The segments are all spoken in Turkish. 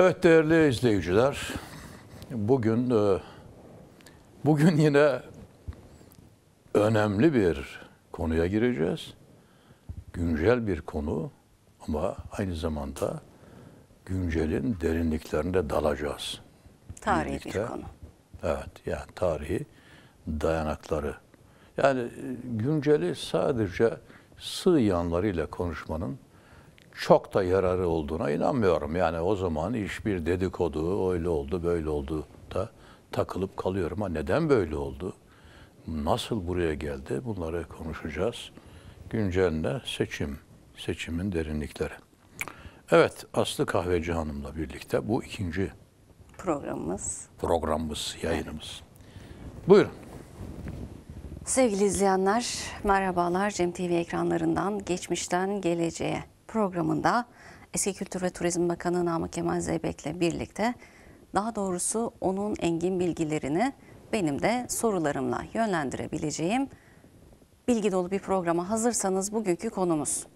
Evet değerli izleyiciler, bugün e, bugün yine önemli bir konuya gireceğiz. Güncel bir konu ama aynı zamanda güncelin derinliklerine dalacağız. Tarihi Birlikte. bir konu. Evet, yani tarihi dayanakları. Yani e, günceli sadece sığ yanlarıyla konuşmanın çok da yararı olduğuna inanmıyorum. Yani o zaman iş bir dedikodu, öyle oldu, böyle oldu da takılıp kalıyorum. Ha neden böyle oldu? Nasıl buraya geldi? Bunları konuşacağız. Güncelde seçim, seçimin derinlikleri. Evet, Aslı Kahveci Hanım'la birlikte bu ikinci programımız. Programımız, yayınımız. Buyurun. Sevgili izleyenler, merhabalar Cem TV ekranlarından geçmişten geleceğe programında eski Kültür ve Turizm Bakanı Namık Kemal Zeybek'le birlikte daha doğrusu onun engin bilgilerini benim de sorularımla yönlendirebileceğim bilgi dolu bir programa hazırsanız bugünkü konumuz.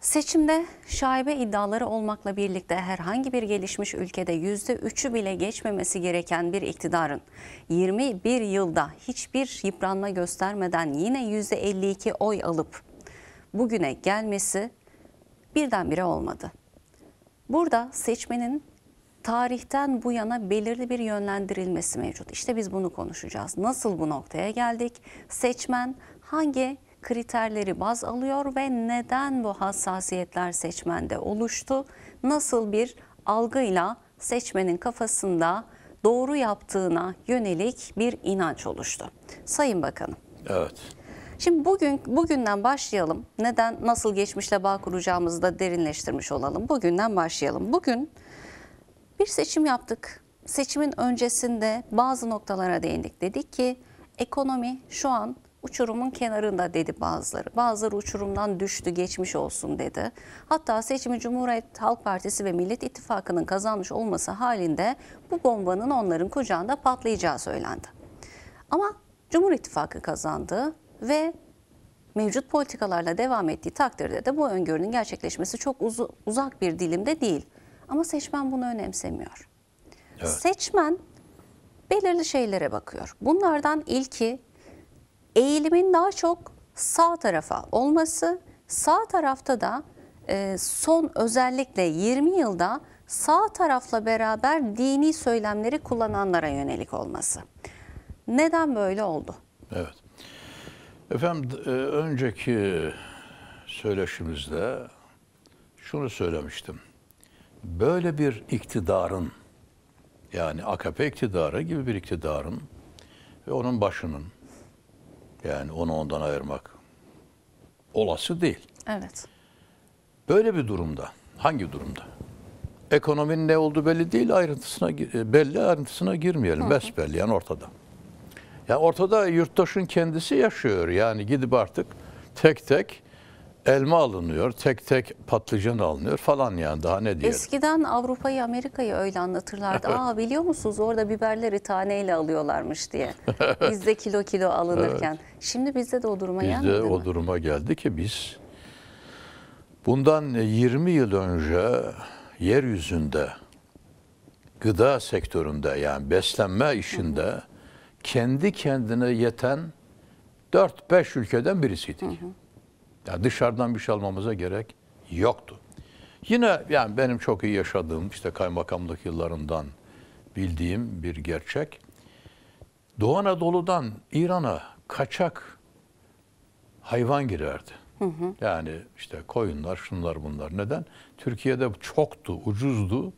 Seçimde şaibe iddiaları olmakla birlikte herhangi bir gelişmiş ülkede %3'ü bile geçmemesi gereken bir iktidarın 21 yılda hiçbir yıpranma göstermeden yine %52 oy alıp bugüne gelmesi birdenbire olmadı. Burada seçmenin tarihten bu yana belirli bir yönlendirilmesi mevcut. İşte biz bunu konuşacağız. Nasıl bu noktaya geldik? Seçmen hangi kriterleri baz alıyor ve neden bu hassasiyetler seçmende oluştu? Nasıl bir algıyla seçmenin kafasında doğru yaptığına yönelik bir inanç oluştu? Sayın Bakanım. Evet. Şimdi bugün bugünden başlayalım. Neden nasıl geçmişle bağ kuracağımızı da derinleştirmiş olalım. Bugünden başlayalım. Bugün bir seçim yaptık. Seçimin öncesinde bazı noktalara değindik. Dedik ki ekonomi şu an uçurumun kenarında dedi bazıları. Bazıları uçurumdan düştü geçmiş olsun dedi. Hatta seçimi Cumhuriyet Halk Partisi ve Millet İttifakı'nın kazanmış olması halinde bu bombanın onların kucağında patlayacağı söylendi. Ama Cumhur İttifakı kazandı ve mevcut politikalarla devam ettiği takdirde de bu öngörünün gerçekleşmesi çok uz- uzak bir dilimde değil. Ama seçmen bunu önemsemiyor. Evet. Seçmen belirli şeylere bakıyor. Bunlardan ilki eğilimin daha çok sağ tarafa olması, sağ tarafta da e, son özellikle 20 yılda sağ tarafla beraber dini söylemleri kullananlara yönelik olması. Neden böyle oldu? Evet. Efendim e, önceki söyleşimizde şunu söylemiştim. Böyle bir iktidarın yani AKP iktidarı gibi bir iktidarın ve onun başının yani onu ondan ayırmak olası değil. Evet. Böyle bir durumda hangi durumda? Ekonominin ne oldu belli değil ayrıntısına e, belli ayrıntısına girmeyelim. Besbelli yani ortada. Ya ortada yurttaşın kendisi yaşıyor. Yani gidip artık tek tek elma alınıyor, tek tek patlıcan alınıyor falan yani daha ne diyelim. Eskiden Avrupa'yı, Amerika'yı öyle anlatırlardı. Aa biliyor musunuz orada biberleri taneyle alıyorlarmış diye. Bizde kilo kilo alınırken. Evet. Şimdi bizde de o duruma geldi. Bizde o mi? duruma geldi ki biz bundan 20 yıl önce yeryüzünde gıda sektöründe yani beslenme işinde hı hı kendi kendine yeten 4-5 ülkeden birisiydik. Hı hı. Yani dışarıdan bir şey almamıza gerek yoktu. Yine yani benim çok iyi yaşadığım işte kaymakamlık yıllarından bildiğim bir gerçek. Doğu Anadolu'dan İran'a kaçak hayvan girerdi. Hı hı. Yani işte koyunlar, şunlar bunlar. Neden? Türkiye'de çoktu, ucuzdu.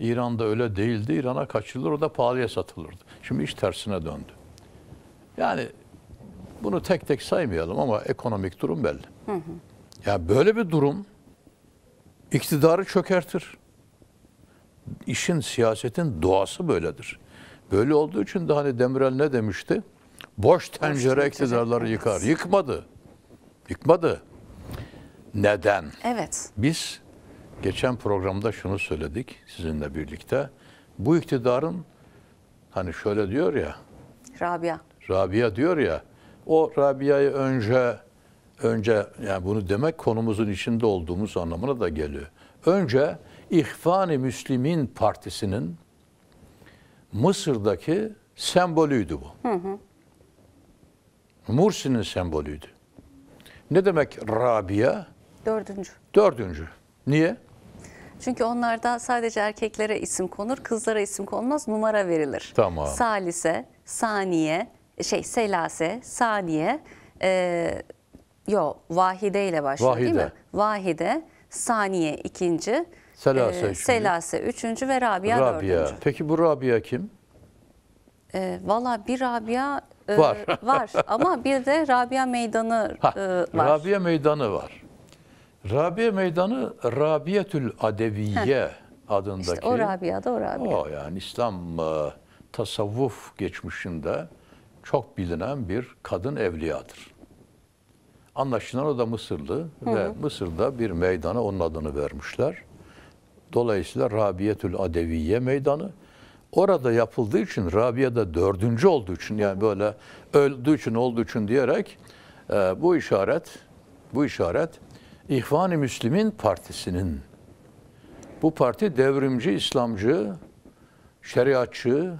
İran'da öyle değildi. İran'a kaçılır, o da pahalıya satılırdı. Şimdi iş tersine döndü. Yani bunu tek tek saymayalım ama ekonomik durum belli. Hı hı. Ya yani böyle bir durum iktidarı çökertir. İşin, siyasetin doğası böyledir. Böyle olduğu için de hani Demirel ne demişti? Boş tencere Boş iktidarları yıkar. Yıkmadı. Yıkmadı. Neden? Evet. Biz Geçen programda şunu söyledik sizinle birlikte. Bu iktidarın hani şöyle diyor ya. Rabia. Rabia diyor ya. O Rabia'yı önce önce yani bunu demek konumuzun içinde olduğumuz anlamına da geliyor. Önce İhvan-ı Müslimin Partisi'nin Mısır'daki sembolüydü bu. Hı hı. Mursi'nin sembolüydü. Ne demek Rabia? Dördüncü. Dördüncü. Niye? Çünkü onlarda sadece erkeklere isim konur, kızlara isim konmaz, numara verilir. Tamam. Salise, saniye, şey selase, saniye, e, yo vahide ile başlıyor vahide. değil mi? Vahide, saniye ikinci, e, selase, e, üçüncü. selase üçüncü ve Rabia, Rabia dördüncü. Peki bu Rabia kim? E, Valla bir Rabia e, var. var ama bir de Rabia Meydanı ha, e, var. Rabia Meydanı var. Rabia Meydanı Rabiyetül Adeviye Heh. adındaki. İşte o Rabia da o Rabia. O yani İslam e, tasavvuf geçmişinde çok bilinen bir kadın evliyadır. Anlaşılan o da Mısırlı Hı. ve Mısır'da bir meydana onun adını vermişler. Dolayısıyla Rabiyetül Adeviye meydanı. Orada yapıldığı için Rabia'da dördüncü olduğu için yani böyle öldüğü için olduğu için diyerek e, bu işaret bu işaret İhvan-ı Müslümin Partisi'nin bu parti devrimci, İslamcı, şeriatçı,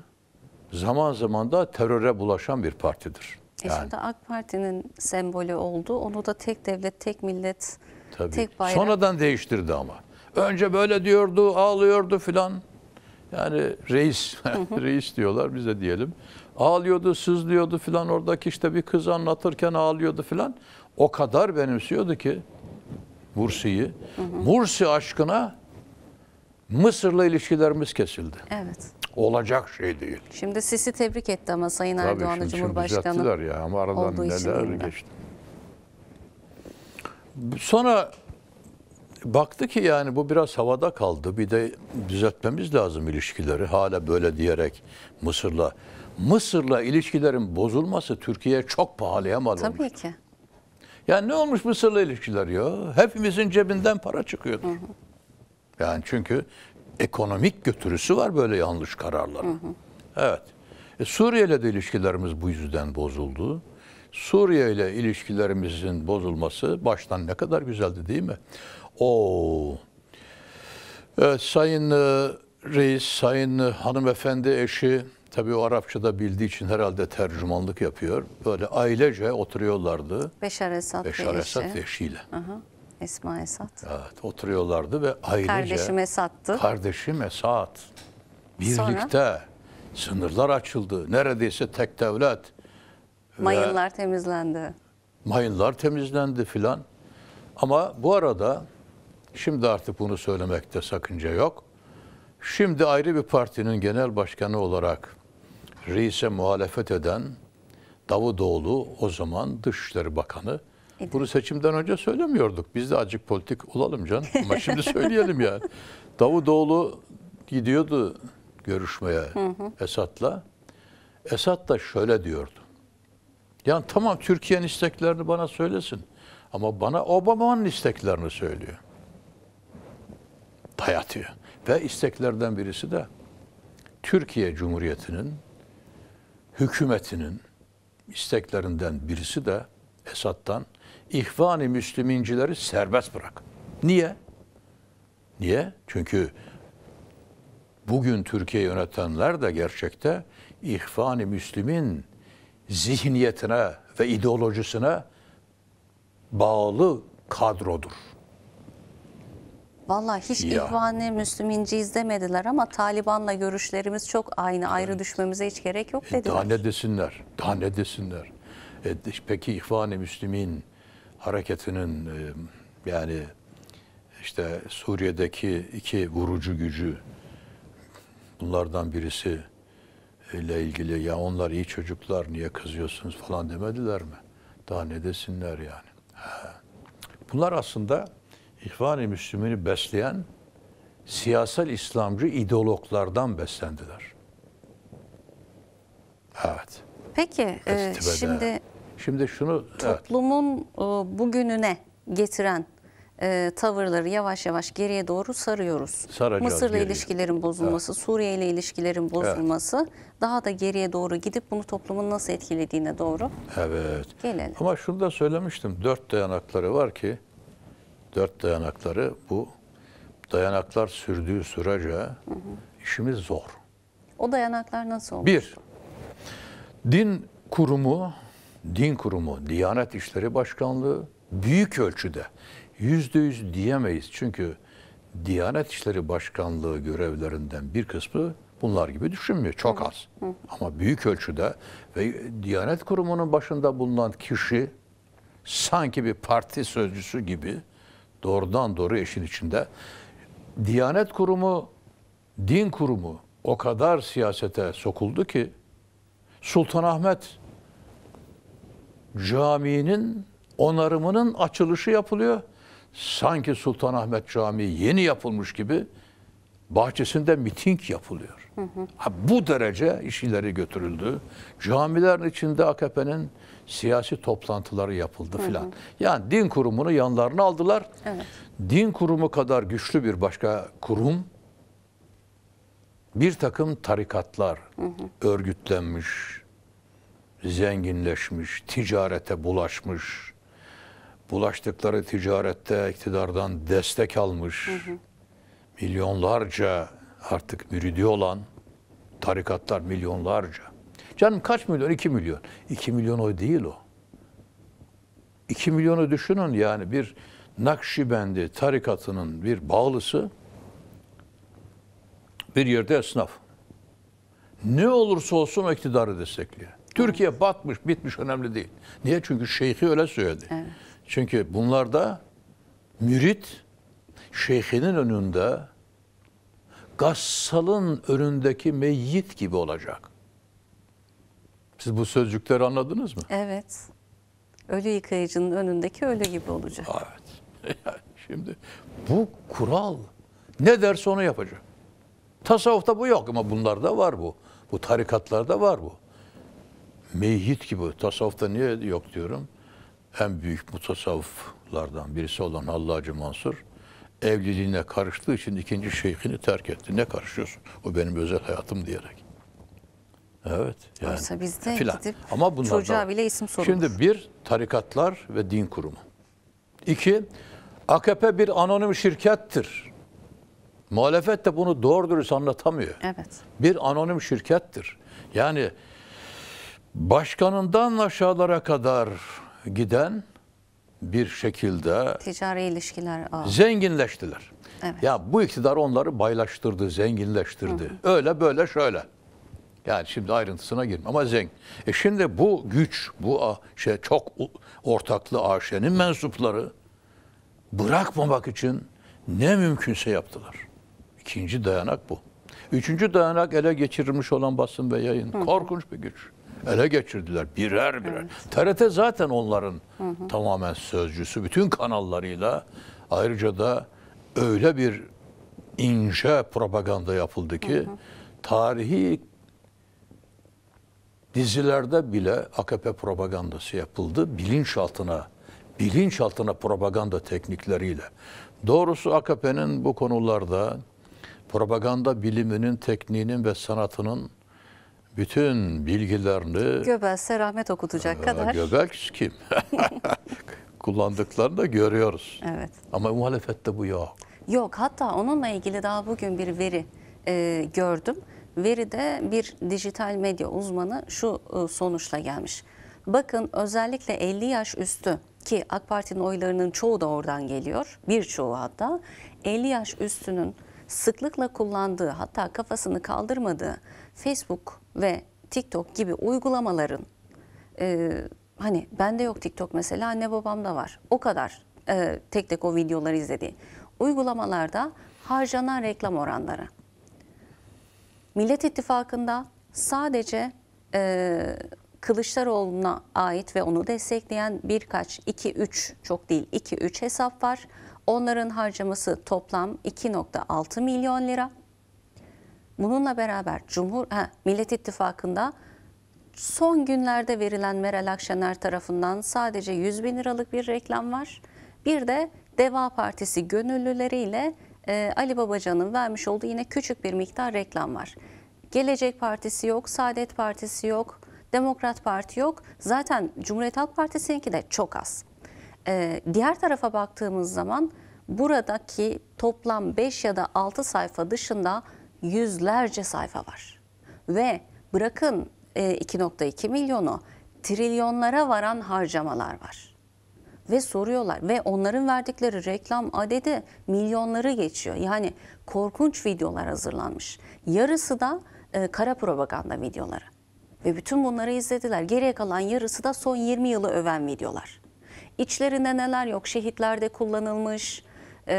zaman zaman da teröre bulaşan bir partidir. E yani. şimdi AK Parti'nin sembolü oldu. Onu da tek devlet, tek millet, Tabii. tek bayrak. Sonradan değiştirdi ama. Önce böyle diyordu, ağlıyordu filan. Yani reis, reis diyorlar bize diyelim. Ağlıyordu, sızlıyordu filan. Oradaki işte bir kız anlatırken ağlıyordu filan. O kadar benimsiyordu ki Mursi'yi. Mursi aşkına Mısır'la ilişkilerimiz kesildi. Evet. Olacak şey değil. Şimdi Sisi tebrik etti ama Sayın Tabii Erdoğan'ı Cumhurbaşkanı. Tabii ya ama aradan neler geçti. Sonra baktı ki yani bu biraz havada kaldı. Bir de düzeltmemiz lazım ilişkileri. Hala böyle diyerek Mısır'la. Mısır'la ilişkilerin bozulması Türkiye'ye çok pahalıya mal olmuş. Tabii ki. Yani ne olmuş Mısır'la ilişkiler ya? Hepimizin cebinden para çıkıyordur. Yani çünkü ekonomik götürüsü var böyle yanlış kararların. Evet. E, Suriye de ilişkilerimiz bu yüzden bozuldu. Suriye ile ilişkilerimizin bozulması baştan ne kadar güzeldi değil mi? O e, Sayın e, Reis, Sayın Hanımefendi eşi Tabii o Arapçada bildiği için herhalde tercümanlık yapıyor. Böyle ailece oturuyorlardı. Beşar Esat Beşar ve Esat eşi. ve eşiyle. Hı hı. Esma Esat. Evet, oturuyorlardı ve ailece. Kardeşim Esat'tı. Kardeşim Esat. Birlikte Sonra? sınırlar açıldı. Neredeyse tek devlet. Mayınlar temizlendi. Mayınlar temizlendi filan. Ama bu arada şimdi artık bunu söylemekte sakınca yok. Şimdi ayrı bir partinin genel başkanı olarak reise muhalefet eden Davutoğlu o zaman Dışişleri Bakanı. İdi. Bunu seçimden önce söylemiyorduk. Biz de acık politik olalım canım. Ama şimdi söyleyelim yani. Davutoğlu gidiyordu görüşmeye Esat'la. Esat da şöyle diyordu. Yani tamam Türkiye'nin isteklerini bana söylesin. Ama bana Obama'nın isteklerini söylüyor. Dayatıyor. Ve isteklerden birisi de Türkiye Cumhuriyeti'nin hükümetinin isteklerinden birisi de Esad'dan İhvan-ı Müslümincileri serbest bırak. Niye? Niye? Çünkü bugün Türkiye yönetenler de gerçekte İhvan-ı Müslümin zihniyetine ve ideolojisine bağlı kadrodur. Valla hiç ya. İhvan-ı Müslüminciyiz ama Taliban'la görüşlerimiz çok aynı. Ayrı düşmemize hiç gerek yok e, dediler. Daha ne desinler? Daha ne desinler? E, peki İhvan-ı Müslümin hareketinin e, yani işte Suriye'deki iki vurucu gücü bunlardan birisi e, ile ilgili ya onlar iyi çocuklar niye kızıyorsunuz falan demediler mi? Daha ne desinler yani. He. Bunlar aslında İhvan-ı Müslümin'i besleyen siyasal İslamcı ideologlardan beslendiler. Evet. Peki e, şimdi şimdi şunu toplumun evet. bugününe getiren e, tavırları yavaş yavaş geriye doğru sarıyoruz. Saracağız Mısır'la geriye. ilişkilerin bozulması, evet. Suriye ile ilişkilerin bozulması evet. daha da geriye doğru gidip bunu toplumun nasıl etkilediğine doğru. Evet. Gelelim. Ama şunu da söylemiştim. Dört dayanakları var ki dört dayanakları bu dayanaklar sürdüğü sürece hı hı. işimiz zor. O dayanaklar nasıl olur? Bir, din kurumu, din kurumu, Diyanet İşleri Başkanlığı büyük ölçüde, yüzde yüz diyemeyiz. Çünkü Diyanet İşleri Başkanlığı görevlerinden bir kısmı bunlar gibi düşünmüyor. Çok az. Hı hı. Ama büyük ölçüde ve Diyanet Kurumu'nun başında bulunan kişi sanki bir parti sözcüsü gibi doğrudan doğru işin içinde. Diyanet kurumu, din kurumu o kadar siyasete sokuldu ki Sultanahmet Camii'nin onarımının açılışı yapılıyor. Sanki Sultanahmet Camii yeni yapılmış gibi bahçesinde miting yapılıyor. Hı hı. Ha, bu derece işleri götürüldü. Camilerin içinde AKP'nin siyasi toplantıları yapıldı filan. Yani din kurumunu yanlarına aldılar. Evet. Din kurumu kadar güçlü bir başka kurum bir takım tarikatlar hı hı. örgütlenmiş, zenginleşmiş, ticarete bulaşmış, bulaştıkları ticarette iktidardan destek almış, hı hı. milyonlarca artık müridi olan tarikatlar milyonlarca Canım kaç milyon? 2 milyon. 2 milyon o değil o. 2 milyonu düşünün yani bir Nakşibendi tarikatının bir bağlısı bir yerde esnaf. Ne olursa olsun o iktidarı destekliyor. Evet. Türkiye batmış, bitmiş önemli değil. Niye? Çünkü şeyhi öyle söyledi. Evet. Çünkü bunlarda mürit şeyhinin önünde gassalın önündeki meyyit gibi olacak. Siz bu sözcükleri anladınız mı? Evet. Ölü yıkayıcının önündeki ölü gibi olacak. Ah, evet. şimdi bu kural. Ne derse onu yapacak. Tasavvufta bu yok ama bunlarda var bu. Bu tarikatlarda var bu. Meyhit gibi. Tasavvufta niye yok diyorum. En büyük mutasavvuflardan birisi olan Hallacı Mansur evliliğine karıştığı için ikinci şeyhini terk etti. Ne karışıyorsun? O benim özel hayatım diyerek. Evet. Yani. Oysa biz filan. gidip Ama çocuğa bile isim sorulur. Şimdi bir tarikatlar ve din kurumu. İki AKP bir anonim şirkettir. Muhalefet de bunu doğru dürüst anlatamıyor. Evet. Bir anonim şirkettir. Yani başkanından aşağılara kadar giden bir şekilde ticari ilişkiler ağı. zenginleştiler. Evet. Ya bu iktidar onları baylaştırdı, zenginleştirdi. Hı hı. Öyle böyle şöyle. Yani şimdi ayrıntısına girme ama Zeng. E şimdi bu güç, bu şey çok ortaklı AŞ'nin mensupları bırakmamak için ne mümkünse yaptılar. İkinci dayanak bu. Üçüncü dayanak ele geçirilmiş olan basın ve yayın. Korkunç bir güç. Ele geçirdiler birer birer. Evet. TRT zaten onların hı hı. tamamen sözcüsü. Bütün kanallarıyla ayrıca da öyle bir ince propaganda yapıldı ki hı hı. tarihi Dizilerde bile AKP propagandası yapıldı. Bilinçaltına, bilinçaltına propaganda teknikleriyle. Doğrusu AKP'nin bu konularda propaganda biliminin, tekniğinin ve sanatının bütün bilgilerini... Göbelse rahmet okutacak e, kadar. Göbels kim? Kullandıklarını da görüyoruz. Evet. Ama muhalefette bu yok. Yok hatta onunla ilgili daha bugün bir veri e, gördüm veride bir dijital medya uzmanı şu e, sonuçla gelmiş. Bakın özellikle 50 yaş üstü ki AK Parti'nin oylarının çoğu da oradan geliyor. Birçoğu hatta 50 yaş üstünün sıklıkla kullandığı hatta kafasını kaldırmadığı Facebook ve TikTok gibi uygulamaların e, hani bende yok TikTok mesela anne babamda var. O kadar e, tek tek o videoları izlediği. Uygulamalarda harcanan reklam oranları. Millet İttifakı'nda sadece e, Kılıçdaroğlu'na ait ve onu destekleyen birkaç, 2-3 çok değil 2-3 hesap var. Onların harcaması toplam 2.6 milyon lira. Bununla beraber Cumhur he, Millet İttifakı'nda son günlerde verilen Meral Akşener tarafından sadece 100 bin liralık bir reklam var. Bir de Deva Partisi gönüllüleriyle e, Ali Babacan'ın vermiş olduğu yine küçük bir miktar reklam var. Gelecek Partisi yok, Saadet Partisi yok, Demokrat Parti yok. Zaten Cumhuriyet Halk Partisi'ninki de çok az. E, diğer tarafa baktığımız zaman buradaki toplam 5 ya da 6 sayfa dışında yüzlerce sayfa var. Ve bırakın 2.2 e, milyonu trilyonlara varan harcamalar var ve soruyorlar ve onların verdikleri reklam adedi milyonları geçiyor. Yani korkunç videolar hazırlanmış. Yarısı da e, kara propaganda videoları. Ve bütün bunları izlediler. Geriye kalan yarısı da son 20 yılı öven videolar. İçlerinde neler yok? Şehitlerde kullanılmış, e,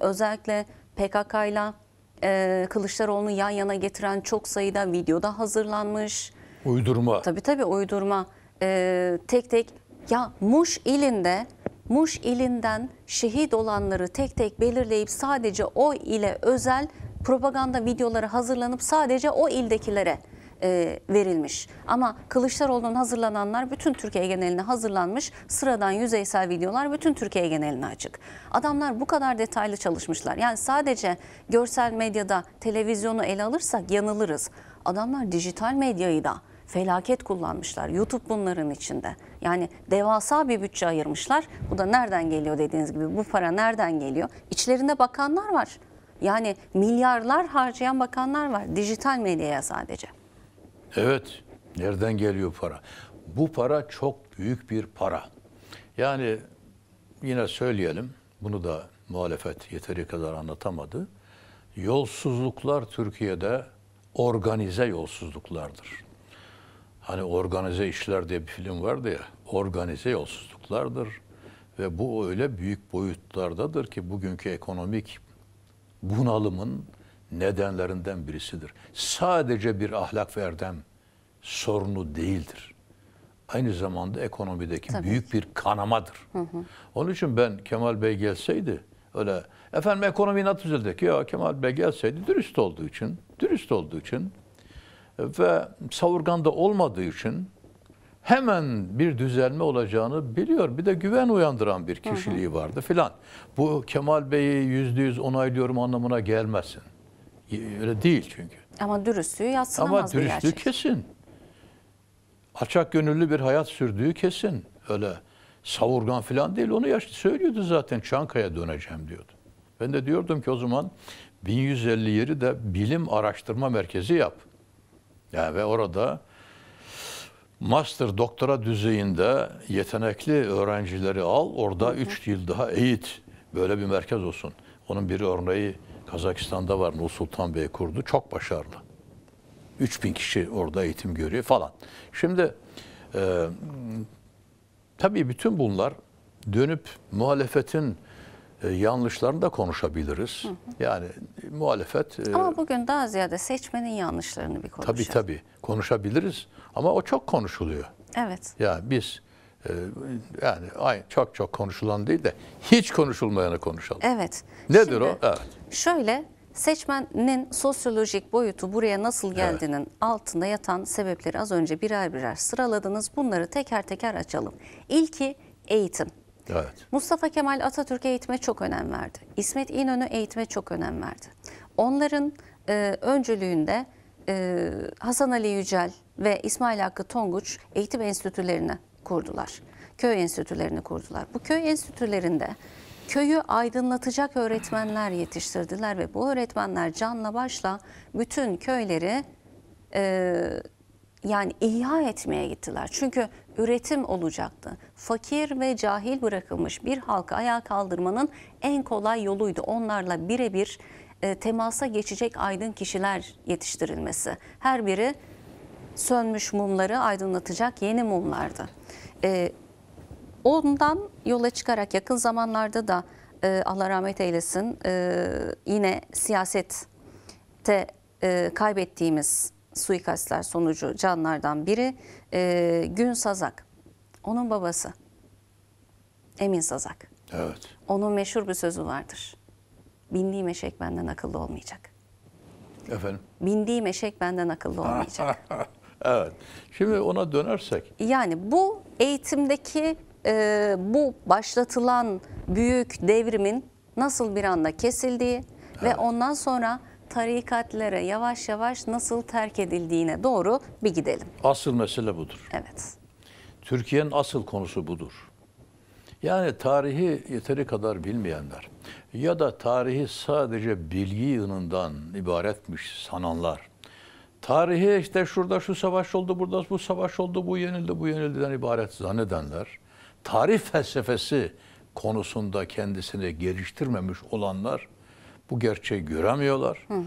özellikle PKK'yla e, Kılıçdaroğlu'nu yan yana getiren çok sayıda videoda hazırlanmış. Uydurma. Tabii tabii uydurma. E, tek tek ya Muş ilinde Muş ilinden şehit olanları tek tek belirleyip sadece o ile özel propaganda videoları hazırlanıp sadece o ildekilere e, verilmiş. Ama Kılıçdaroğlu'nun hazırlananlar bütün Türkiye geneline hazırlanmış. Sıradan yüzeysel videolar bütün Türkiye geneline açık. Adamlar bu kadar detaylı çalışmışlar. Yani sadece görsel medyada televizyonu ele alırsak yanılırız. Adamlar dijital medyayı da felaket kullanmışlar. YouTube bunların içinde. Yani devasa bir bütçe ayırmışlar. Bu da nereden geliyor dediğiniz gibi bu para nereden geliyor? İçlerinde bakanlar var. Yani milyarlar harcayan bakanlar var dijital medyaya sadece. Evet. Nereden geliyor para? Bu para çok büyük bir para. Yani yine söyleyelim. Bunu da muhalefet yeteri kadar anlatamadı. Yolsuzluklar Türkiye'de organize yolsuzluklardır. Hani organize işler diye bir film vardı ya. Organize yolsuzluklardır. Ve bu öyle büyük boyutlardadır ki bugünkü ekonomik bunalımın nedenlerinden birisidir. Sadece bir ahlak verdem sorunu değildir. Aynı zamanda ekonomideki Tabii. büyük bir kanamadır. Hı hı. Onun için ben Kemal Bey gelseydi öyle efendim ekonomi nasıl ki Ya Kemal Bey gelseydi dürüst olduğu için, dürüst olduğu için ve savurganda olmadığı için hemen bir düzelme olacağını biliyor. Bir de güven uyandıran bir kişiliği vardı filan. Bu Kemal Bey'i yüzde yüz onaylıyorum anlamına gelmesin. Öyle değil çünkü. Ama dürüstlüğü yatsınamaz Ama dürüstlüğü kesin. Açak gönüllü bir hayat sürdüğü kesin. Öyle savurgan filan değil. Onu yaşlı söylüyordu zaten Çankaya döneceğim diyordu. Ben de diyordum ki o zaman 1150 yeri de bilim araştırma merkezi yap. Yani ve orada master doktora düzeyinde yetenekli öğrencileri al, orada 3 yıl daha eğit. Böyle bir merkez olsun. Onun bir örneği Kazakistan'da var. Nur Sultan Bey kurdu. Çok başarılı. 3000 kişi orada eğitim görüyor falan. Şimdi e, tabii bütün bunlar dönüp muhalefetin e, yanlışlarını da konuşabiliriz. Hı hı. Yani e, muhalefet... E, ama bugün daha ziyade seçmenin yanlışlarını bir konuşalım. Tabii tabii konuşabiliriz ama o çok konuşuluyor. Evet. Yani biz yani çok çok konuşulan değil de hiç konuşulmayanı konuşalım. Evet. Nedir Şimdi, o? Evet. Şöyle seçmenin sosyolojik boyutu buraya nasıl geldiğinin evet. altında yatan sebepleri az önce birer birer sıraladınız. Bunları teker teker açalım. İlki eğitim. Evet. Mustafa Kemal Atatürk eğitime çok önem verdi. İsmet İnönü eğitime çok önem verdi. Onların e, öncülüğünde e, Hasan Ali Yücel ve İsmail Hakkı Tonguç eğitim enstitülerini kurdular. Köy enstitülerini kurdular. Bu köy enstitülerinde köyü aydınlatacak öğretmenler yetiştirdiler ve bu öğretmenler canla başla bütün köyleri e, yani ihya etmeye gittiler. Çünkü üretim olacaktı. Fakir ve cahil bırakılmış bir halkı ayağa kaldırmanın en kolay yoluydu. Onlarla birebir e, temasa geçecek aydın kişiler yetiştirilmesi. Her biri sönmüş mumları aydınlatacak yeni mumlardı. E, ondan yola çıkarak yakın zamanlarda da e, Allah rahmet eylesin e, yine siyasette e, kaybettiğimiz suikastlar sonucu canlardan biri e, Gün Sazak. Onun babası. Emin Sazak. Evet. Onun meşhur bir sözü vardır. Bindiğim eşek benden akıllı olmayacak. Efendim? Bindiğim eşek benden akıllı olmayacak. evet. Şimdi ona dönersek. Yani bu eğitimdeki e, bu başlatılan büyük devrimin nasıl bir anda kesildiği evet. ve ondan sonra tarikatlara yavaş yavaş nasıl terk edildiğine doğru bir gidelim. Asıl mesele budur. Evet. Türkiye'nin asıl konusu budur. Yani tarihi yeteri kadar bilmeyenler ya da tarihi sadece bilgi yığınından ibaretmiş sananlar, tarihi işte şurada şu savaş oldu, burada bu savaş oldu, bu yenildi, bu yenildiden ibaret zannedenler, tarih felsefesi konusunda kendisini geliştirmemiş olanlar bu gerçeği göremiyorlar. Hı hı.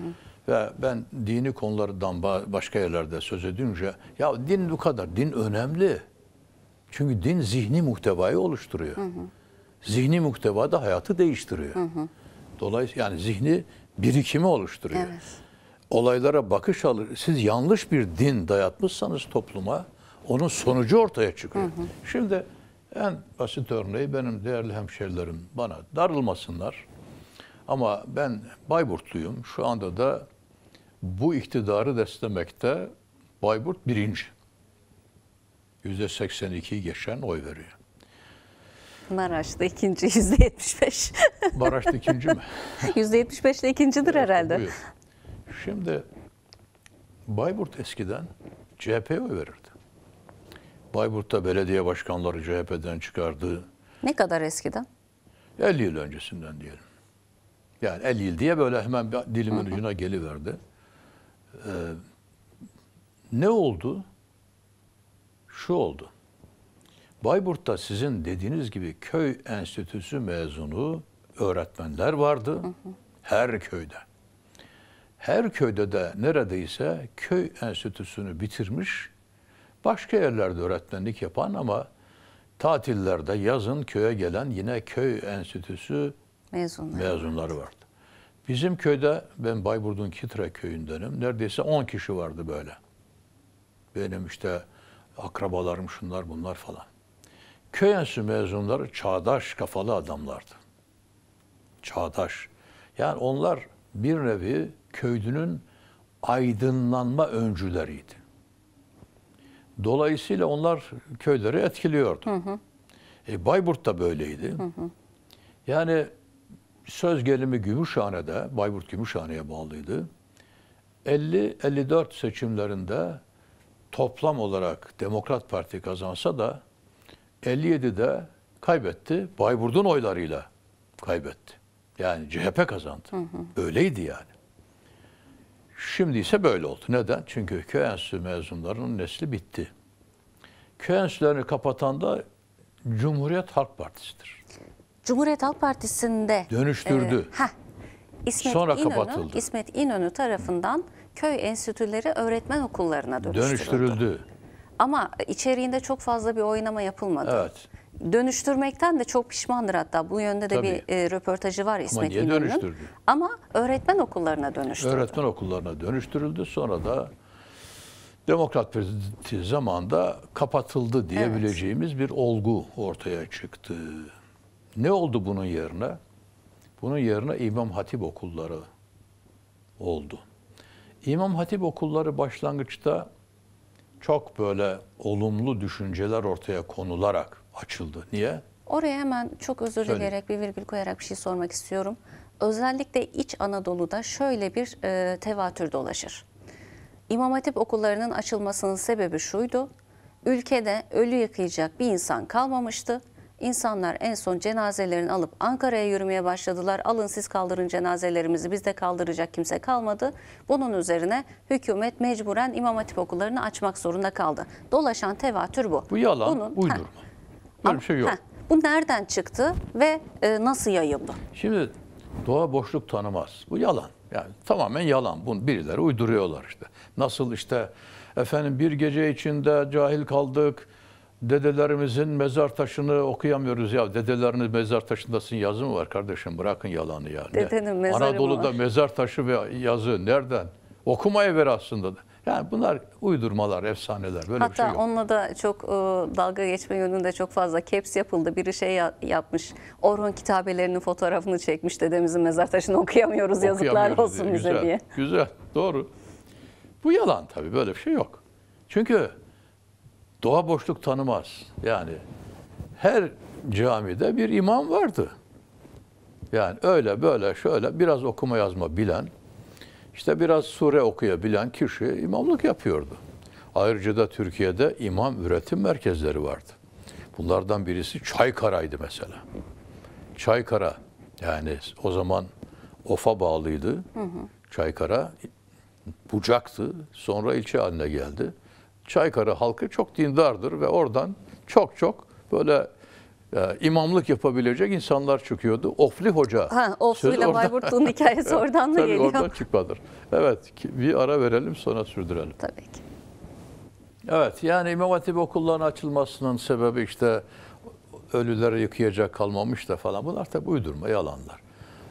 Ve ben dini konulardan başka yerlerde söz edince ya din bu kadar, din önemli. Çünkü din zihni muhtevayı oluşturuyor. Hı hı. Zihni muhteva da hayatı değiştiriyor. Hı hı. Dolayısıyla yani zihni birikimi oluşturuyor. Evet. Olaylara bakış alır. Siz yanlış bir din dayatmışsanız topluma onun sonucu ortaya çıkıyor. Hı hı. Şimdi en basit örneği benim değerli hemşerilerim bana darılmasınlar ama ben Bayburtluyum. Şu anda da bu iktidarı destemekte Bayburt birinci. Yüzde 82'yi geçen oy veriyor. Maraş'ta ikinci yüzde 75. Maraş'ta ikinci mi? Yüzde 75 de ikincidir evet, herhalde. Buyur. Şimdi Bayburt eskiden CHP'ye oy verirdi. Bayburt'ta belediye başkanları CHP'den çıkardı. Ne kadar eskiden? 50 yıl öncesinden diyelim. Yani 50 yıl diye böyle hemen dilimin ucuna geliverdi. Ee, ne oldu? Şu oldu. Bayburt'ta sizin dediğiniz gibi köy enstitüsü mezunu öğretmenler vardı. Her köyde. Her köyde de neredeyse köy enstitüsünü bitirmiş, başka yerlerde öğretmenlik yapan ama tatillerde yazın köye gelen yine köy enstitüsü mezunları, mezunları vardı. Bizim köyde ben Bayburt'un Kitra köyündenim. Neredeyse 10 kişi vardı böyle. Benim işte akrabalarım şunlar bunlar falan. Köy enstitüsü mezunları çağdaş kafalı adamlardı. Çağdaş. Yani onlar bir nevi köylünün aydınlanma öncüleriydi. Dolayısıyla onlar köyleri etkiliyordu. Hı hı. E, Bayburt da böyleydi. Hı hı. Yani söz gelimi Gümüşhane'de, Bayburt Gümüşhane'ye bağlıydı. 50-54 seçimlerinde toplam olarak Demokrat Parti kazansa da 57'de kaybetti. Bayburt'un oylarıyla kaybetti. Yani CHP kazandı. Hı hı. Öyleydi yani. Şimdi ise böyle oldu. Neden? Çünkü köy enstitü mezunlarının nesli bitti. Köy enstitülerini kapatan da Cumhuriyet Halk Partisi'dir. Cumhuriyet Halk Partisi'nde dönüştürdü. E, heh, İsmet Sonra İnönü, kapatıldı. İsmet İnönü tarafından köy enstitüleri öğretmen okullarına dönüştürüldü. Dönüştürüldü. Ama içeriğinde çok fazla bir oynama yapılmadı. Evet. Dönüştürmekten de çok pişmandır hatta. Bu yönde de Tabii. bir e, röportajı var İsmet İnönü'nün. Ama öğretmen okullarına dönüştürüldü. Öğretmen okullarına dönüştürüldü. Sonra da Demokrat Parti zamanında kapatıldı diyebileceğimiz evet. bir olgu ortaya çıktı. Ne oldu bunun yerine? Bunun yerine İmam Hatip okulları oldu. İmam Hatip okulları başlangıçta çok böyle olumlu düşünceler ortaya konularak açıldı. Niye? Oraya hemen çok özür Söyle. dileyerek bir virgül koyarak bir şey sormak istiyorum. Özellikle İç Anadolu'da şöyle bir e, tevatür dolaşır. İmam Hatip okullarının açılmasının sebebi şuydu. Ülkede ölü yıkayacak bir insan kalmamıştı İnsanlar en son cenazelerini alıp Ankara'ya yürümeye başladılar. Alın siz kaldırın cenazelerimizi bizde kaldıracak kimse kalmadı. Bunun üzerine hükümet mecburen imam hatip okullarını açmak zorunda kaldı. Dolaşan tevatür bu. Bu yalan, Bunun, uydurma. Heh, Böyle bir şey yok. Heh, bu nereden çıktı ve e, nasıl yayıldı? Şimdi doğa boşluk tanımaz. Bu yalan. Yani tamamen yalan. Bunu birileri uyduruyorlar işte. Nasıl işte efendim bir gece içinde cahil kaldık, dedelerimizin mezar taşını okuyamıyoruz ya. Dedeleriniz mezar taşındasın yazı mı var kardeşim? Bırakın yalanı ya. Ne? Anadolu'da var. mezar taşı ve yazı nereden? Okumaya ver aslında. Yani bunlar uydurmalar, efsaneler. Böyle Hatta bir şey yok. onunla da çok e, dalga geçme yönünde çok fazla caps yapıldı. Biri şey ya, yapmış. Orhun kitabelerinin fotoğrafını çekmiş. Dedemizin mezar taşını okuyamıyoruz, okuyamıyoruz yazıklar olsun diye. bize güzel, diye. Güzel, doğru. Bu yalan tabii. Böyle bir şey yok. Çünkü Doğa boşluk tanımaz. Yani her camide bir imam vardı. Yani öyle böyle şöyle biraz okuma yazma bilen, işte biraz sure okuyabilen kişi imamlık yapıyordu. Ayrıca da Türkiye'de imam üretim merkezleri vardı. Bunlardan birisi Çaykara'ydı mesela. Çaykara yani o zaman OF'a bağlıydı. Hı hı. Çaykara bucaktı. Sonra ilçe haline geldi. Çaykara halkı çok dindardır ve oradan çok çok böyle e, imamlık yapabilecek insanlar çıkıyordu. Ofli Hoca. Ha, Ofli ile Bayburtlu'nun hikayesi oradan da geliyor. oradan çıkmadır. Evet bir ara verelim sonra sürdürelim. Tabii ki. Evet yani İmam Hatip okullarının açılmasının sebebi işte ölüleri yıkayacak kalmamış da falan. Bunlar tabi uydurma yalanlar.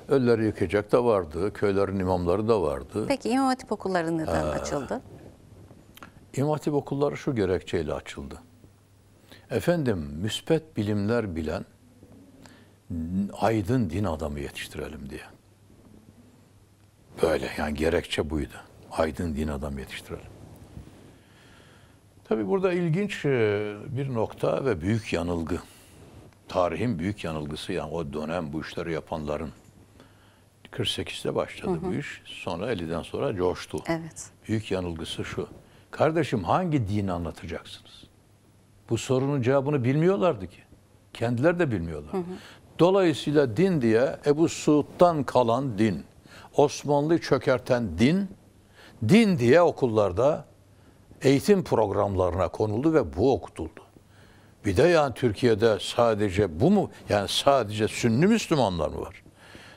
Ölüleri yıkayacak da vardı. Köylerin imamları da vardı. Peki İmam Hatip okulları neden ee, açıldı? İmam Hatip okulları şu gerekçeyle açıldı. Efendim müspet bilimler bilen aydın din adamı yetiştirelim diye. Böyle yani gerekçe buydu. Aydın din adamı yetiştirelim. Tabi burada ilginç e, bir nokta ve büyük yanılgı. Tarihin büyük yanılgısı yani o dönem bu işleri yapanların 48'de başladı hı hı. bu iş. Sonra 50'den sonra coştu. Evet. Büyük yanılgısı şu. Kardeşim hangi dini anlatacaksınız? Bu sorunun cevabını bilmiyorlardı ki. Kendileri de bilmiyorlar. Dolayısıyla din diye Ebu Suud'dan kalan din, Osmanlı'yı çökerten din, din diye okullarda eğitim programlarına konuldu ve bu okutuldu. Bir de yani Türkiye'de sadece bu mu? Yani sadece Sünni Müslümanlar mı var?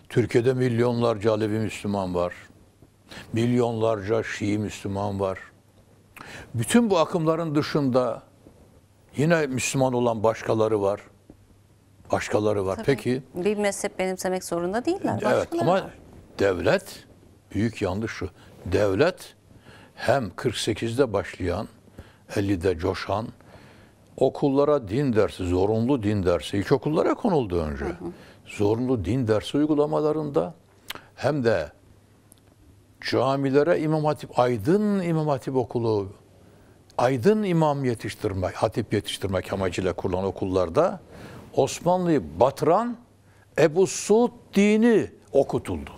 Türkiye'de milyonlarca Alevi Müslüman var. Milyonlarca Şii Müslüman var. Bütün bu akımların dışında yine Müslüman olan başkaları var. Başkaları var. Tabii. Peki. Bir mezhep benimsemek zorunda değiller. Evet başkaları ama devlet büyük yanlış şu. Devlet hem 48'de başlayan, 50'de coşan, okullara din dersi, zorunlu din dersi, ilkokullara konuldu önce. Hı hı. Zorunlu din dersi uygulamalarında hem de camilere İmam Hatip, Aydın İmam Hatip Okulu, Aydın imam yetiştirmek, hatip yetiştirmek amacıyla kurulan okullarda Osmanlı'yı batıran Ebu Suud dini okutuldu.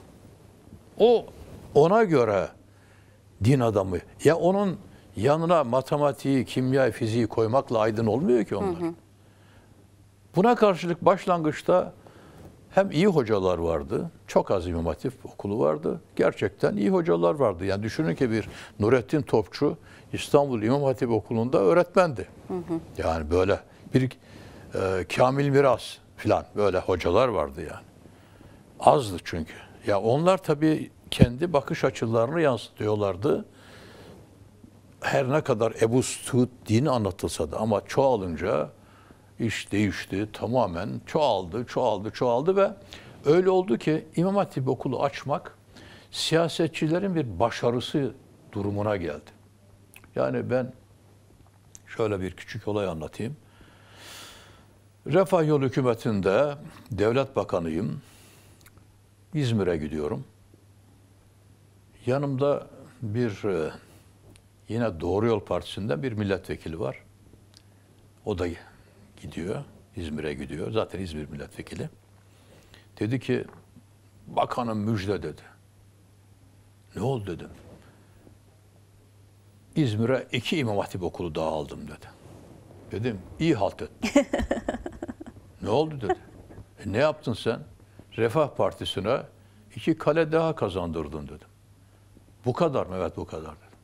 O ona göre din adamı. Ya onun yanına matematiği, kimya, fiziği koymakla aydın olmuyor ki onlar. Hı hı. Buna karşılık başlangıçta hem iyi hocalar vardı. Çok az İmam Hatip okulu vardı. Gerçekten iyi hocalar vardı. Yani düşünün ki bir Nurettin Topçu İstanbul İmam Hatip Okulu'nda öğretmendi. Hı hı. Yani böyle bir e, Kamil Miras falan böyle hocalar vardı yani. Azdı çünkü. Ya onlar tabii kendi bakış açılarını yansıtıyorlardı. Her ne kadar Ebu Suud dini anlatılsa da ama çoğalınca iş değişti. Tamamen çoğaldı, çoğaldı, çoğaldı ve öyle oldu ki İmam Hatip okulu açmak siyasetçilerin bir başarısı durumuna geldi. Yani ben şöyle bir küçük olay anlatayım. Refah Yol Hükümeti'nde devlet bakanıyım. İzmir'e gidiyorum. Yanımda bir e, yine Doğru Yol Partisi'nden bir milletvekili var. O da gidiyor. İzmir'e gidiyor. Zaten İzmir milletvekili. Dedi ki bakanım müjde dedi. Ne oldu dedim. İzmir'e iki İmam Hatip okulu daha aldım dedi. Dedim iyi halt et ne oldu dedi. E, ne yaptın sen? Refah Partisi'ne iki kale daha kazandırdın dedim. Bu kadar mı? Evet bu kadar dedim.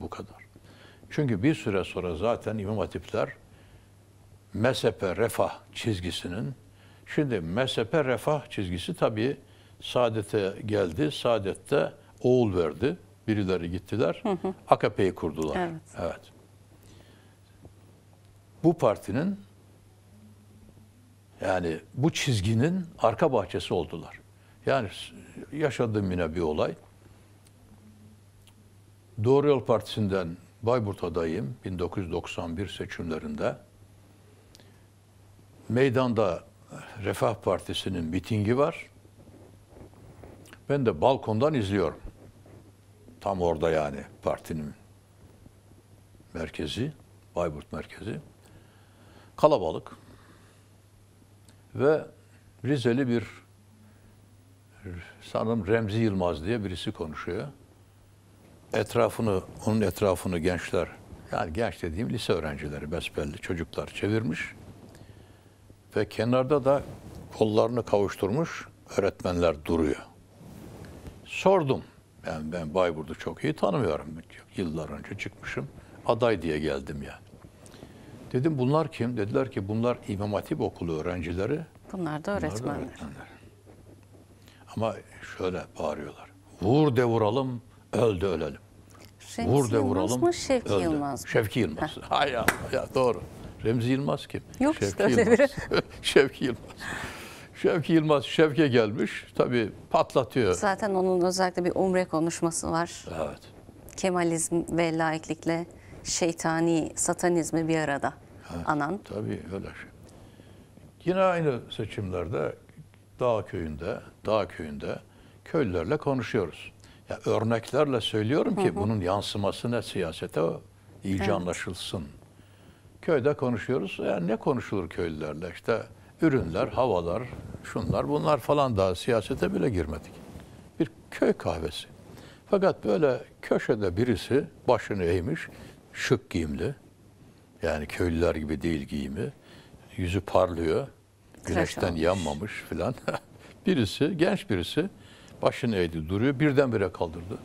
Bu kadar. Çünkü bir süre sonra zaten İmam Hatipler mezhepe refah çizgisinin şimdi mezhepe refah çizgisi tabi saadete geldi. Saadette oğul verdi. Birileri gittiler. AKP'yi kurdular. Evet. evet. Bu partinin yani bu çizginin arka bahçesi oldular. Yani yaşadığım yine bir olay. Doğru Yol Partisi'nden Bayburt adayım 1991 seçimlerinde meydanda Refah Partisi'nin mitingi var. Ben de balkondan izliyorum. Tam orada yani partinin merkezi, Bayburt merkezi. Kalabalık ve Rizeli bir sanırım Remzi Yılmaz diye birisi konuşuyor. Etrafını, onun etrafını gençler, yani genç dediğim lise öğrencileri besbelli çocuklar çevirmiş ve kenarda da kollarını kavuşturmuş öğretmenler duruyor. Sordum. Yani ben Bayburt'u çok iyi tanımıyorum. Yıllar önce çıkmışım. Aday diye geldim ya. Dedim bunlar kim? Dediler ki bunlar İmam Hatip Okulu öğrencileri. Bunlar da öğretmenler. Bunlar da öğretmenler. Ama şöyle bağırıyorlar. Vur de vuralım, öl de ölelim. Şevki Vur de vuralım. Yılmaz mı, Şevki öldü. Yılmaz mı? Şevki Yılmaz. Hay Allah, doğru. Remzi Yılmaz kim? Yok Şevki işte öyle Yılmaz. Şevki Yılmaz. Şevki Yılmaz Şevke gelmiş. Tabii patlatıyor. Zaten onun özellikle bir umre konuşması var. Evet. Kemalizm ve laiklikle şeytani satanizmi bir arada evet, anan. Tabii öyle şey. Yine aynı seçimlerde dağ köyünde, dağ köyünde köylülerle konuşuyoruz. Ya örneklerle söylüyorum ki hı hı. bunun yansıması ne siyasete iyice evet. anlaşılsın Köyde konuşuyoruz. Yani ne konuşulur köylülerle? İşte ürünler, havalar, şunlar, bunlar falan daha siyasete bile girmedik. Bir köy kahvesi. Fakat böyle köşede birisi başını eğmiş, şık giyimli. Yani köylüler gibi değil giyimi. Yüzü parlıyor. Güneşten yanmamış filan. birisi, genç birisi başını eğdi duruyor. Birdenbire kaldırdı.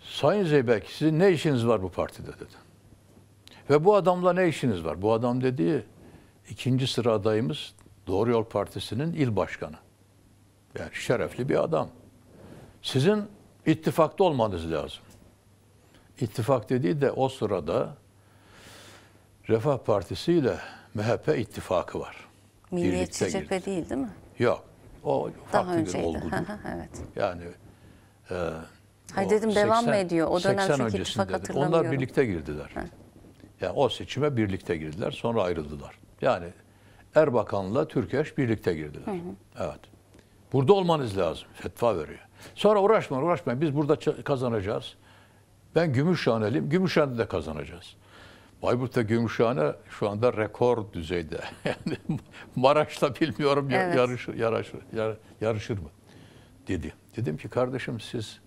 Sayın Zeybek sizin ne işiniz var bu partide dedi. Ve bu adamla ne işiniz var? Bu adam dediği ikinci sıra adayımız Doğru Yol Partisi'nin il başkanı. Yani şerefli bir adam. Sizin ittifakta olmanız lazım. İttifak dediği de o sırada Refah Partisi ile MHP ittifakı var. Milliyetçi cephe değil değil mi? Yok. O Daha farklı önceydi. olgudur. evet. Yani e, Hayır dedim 80, devam mı ediyor? O dönem çünkü ittifak hatırlamıyorum. Onlar birlikte girdiler. Evet. Yani o seçime birlikte girdiler, sonra ayrıldılar. Yani Erbakan'la Türkeş birlikte girdiler. Hı hı. Evet. Burada olmanız lazım. Fetva veriyor. Sonra uğraşma, uğraşma. Biz burada kazanacağız. Ben Gümüşhaneliyim. Gümüşhane'de de kazanacağız. Bayburt'ta Gümüşhane şu anda rekor düzeyde. Yani Maraş'ta bilmiyorum evet. yarış, yarışır, yarışır mı dedi. Dedim ki kardeşim siz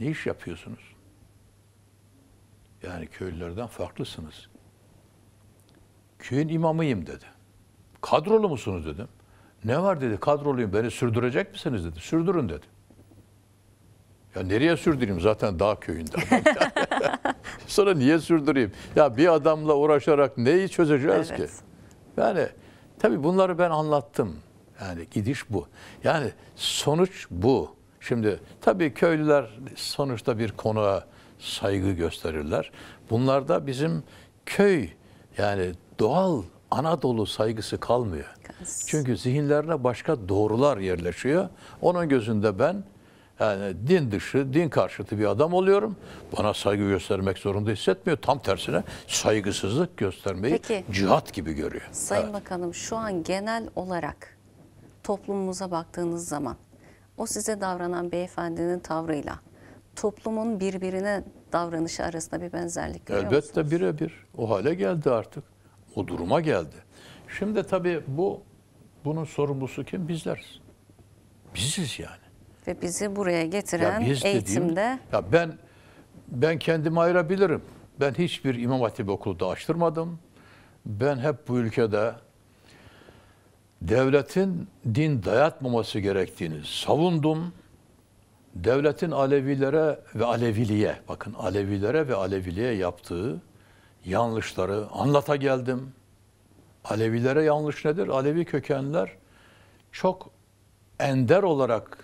ne iş yapıyorsunuz? Yani köylülerden farklısınız. Köyün imamıyım dedi. Kadrolu musunuz dedim. Ne var dedi kadroluyum beni sürdürecek misiniz dedi. Sürdürün dedi. Ya nereye sürdüreyim zaten dağ köyünde. Sonra niye sürdüreyim? Ya bir adamla uğraşarak neyi çözeceğiz evet. ki? Yani tabii bunları ben anlattım. Yani gidiş bu. Yani sonuç bu. Şimdi tabii köylüler sonuçta bir konuğa saygı gösterirler. Bunlar da bizim köy yani doğal Anadolu saygısı kalmıyor. Çünkü zihinlerine başka doğrular yerleşiyor. Onun gözünde ben yani din dışı, din karşıtı bir adam oluyorum. Bana saygı göstermek zorunda hissetmiyor. Tam tersine saygısızlık göstermeyi Peki, cihat gibi görüyor. Sayın evet. Bakanım şu an genel olarak toplumumuza baktığınız zaman o size davranan beyefendinin tavrıyla toplumun birbirine davranışı arasında bir benzerlik görüyor Elbette birebir. O hale geldi artık. O duruma geldi. Şimdi tabii bu bunun sorumlusu kim? Bizleriz. Biziz yani. Ve bizi buraya getiren ya biz eğitimde... Dediğim, ya ben ben kendimi ayırabilirim. Ben hiçbir İmam Hatip okulu da açtırmadım. Ben hep bu ülkede devletin din dayatmaması gerektiğini savundum devletin Alevilere ve Aleviliğe, bakın Alevilere ve Aleviliğe yaptığı yanlışları anlata geldim. Alevilere yanlış nedir? Alevi kökenler çok ender olarak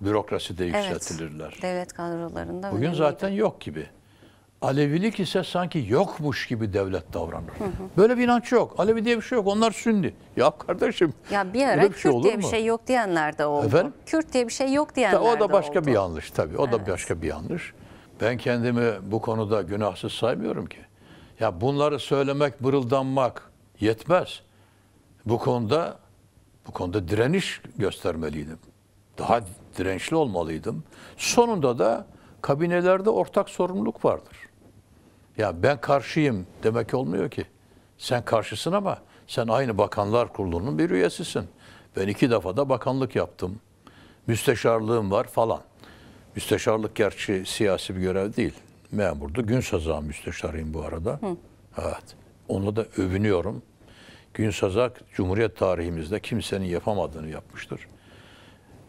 bürokraside yükseltilirler. Evet, devlet kadrolarında. Bugün zaten yok gibi. Alevilik ise sanki yokmuş gibi devlet davranır. Hı hı. Böyle bir inanç yok. Alevi diye bir şey yok. Onlar Sünni. Ya kardeşim. Ya bir ara bir şey Kürt diye mu? bir şey yok diyenler de oldu. Efendim? Kürt diye bir şey yok diyenler de oldu. O da başka oldu. bir yanlış tabii. O evet. da başka bir yanlış. Ben kendimi bu konuda günahsız saymıyorum ki. Ya bunları söylemek, mırıldanmak yetmez. Bu konuda bu konuda direniş göstermeliydim. Daha dirençli olmalıydım. Sonunda da kabinelerde ortak sorumluluk vardır. Ya ben karşıyım demek olmuyor ki. Sen karşısın ama sen aynı bakanlar kurulunun bir üyesisin. Ben iki defa da bakanlık yaptım. Müsteşarlığım var falan. Müsteşarlık gerçi siyasi bir görev değil. Memurdu. Gün sazağı müsteşarıyım bu arada. Hı. Evet. Onu da övünüyorum. Gün sazak Cumhuriyet tarihimizde kimsenin yapamadığını yapmıştır.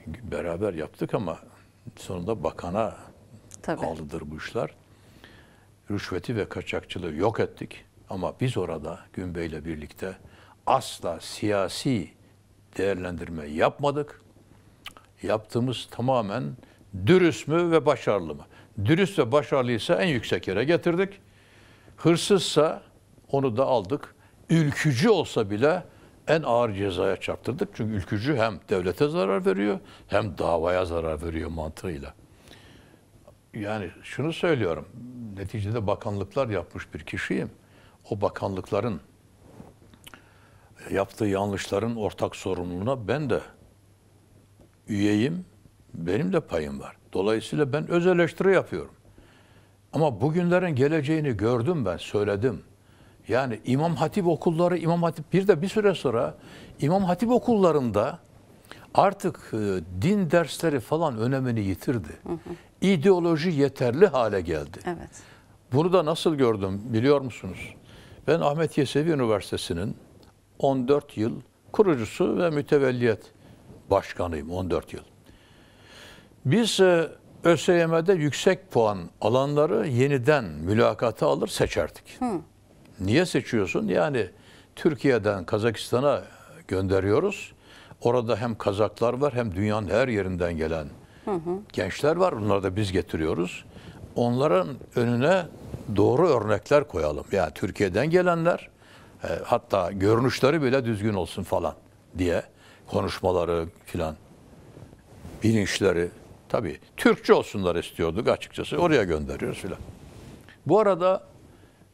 Beraber yaptık ama sonunda bakana Tabii. bağlıdır bu işler rüşveti ve kaçakçılığı yok ettik. Ama biz orada ile birlikte asla siyasi değerlendirme yapmadık. Yaptığımız tamamen dürüst mü ve başarılı mı? Dürüst ve başarılıysa en yüksek yere getirdik. Hırsızsa onu da aldık. Ülkücü olsa bile en ağır cezaya çarptırdık. Çünkü ülkücü hem devlete zarar veriyor hem davaya zarar veriyor mantığıyla yani şunu söylüyorum. Neticede bakanlıklar yapmış bir kişiyim. O bakanlıkların e, yaptığı yanlışların ortak sorumluluğuna ben de üyeyim. Benim de payım var. Dolayısıyla ben öz eleştiri yapıyorum. Ama bugünlerin geleceğini gördüm ben, söyledim. Yani İmam Hatip okulları, İmam Hatip bir de bir süre sonra İmam Hatip okullarında artık e, din dersleri falan önemini yitirdi. Hı hı ideoloji yeterli hale geldi. Evet. Bunu da nasıl gördüm biliyor musunuz? Ben Ahmet Yesevi Üniversitesi'nin 14 yıl kurucusu ve mütevelliyet başkanıyım 14 yıl. Biz e, ÖSYM'de yüksek puan alanları yeniden mülakata alır seçerdik. Hı. Niye seçiyorsun? Yani Türkiye'den Kazakistan'a gönderiyoruz. Orada hem Kazaklar var hem dünyanın her yerinden gelen Hı Gençler var, bunları da biz getiriyoruz. Onların önüne doğru örnekler koyalım. Yani Türkiye'den gelenler, e, hatta görünüşleri bile düzgün olsun falan diye konuşmaları filan, bilinçleri. Tabii Türkçe olsunlar istiyorduk açıkçası. Oraya gönderiyoruz filan. Bu arada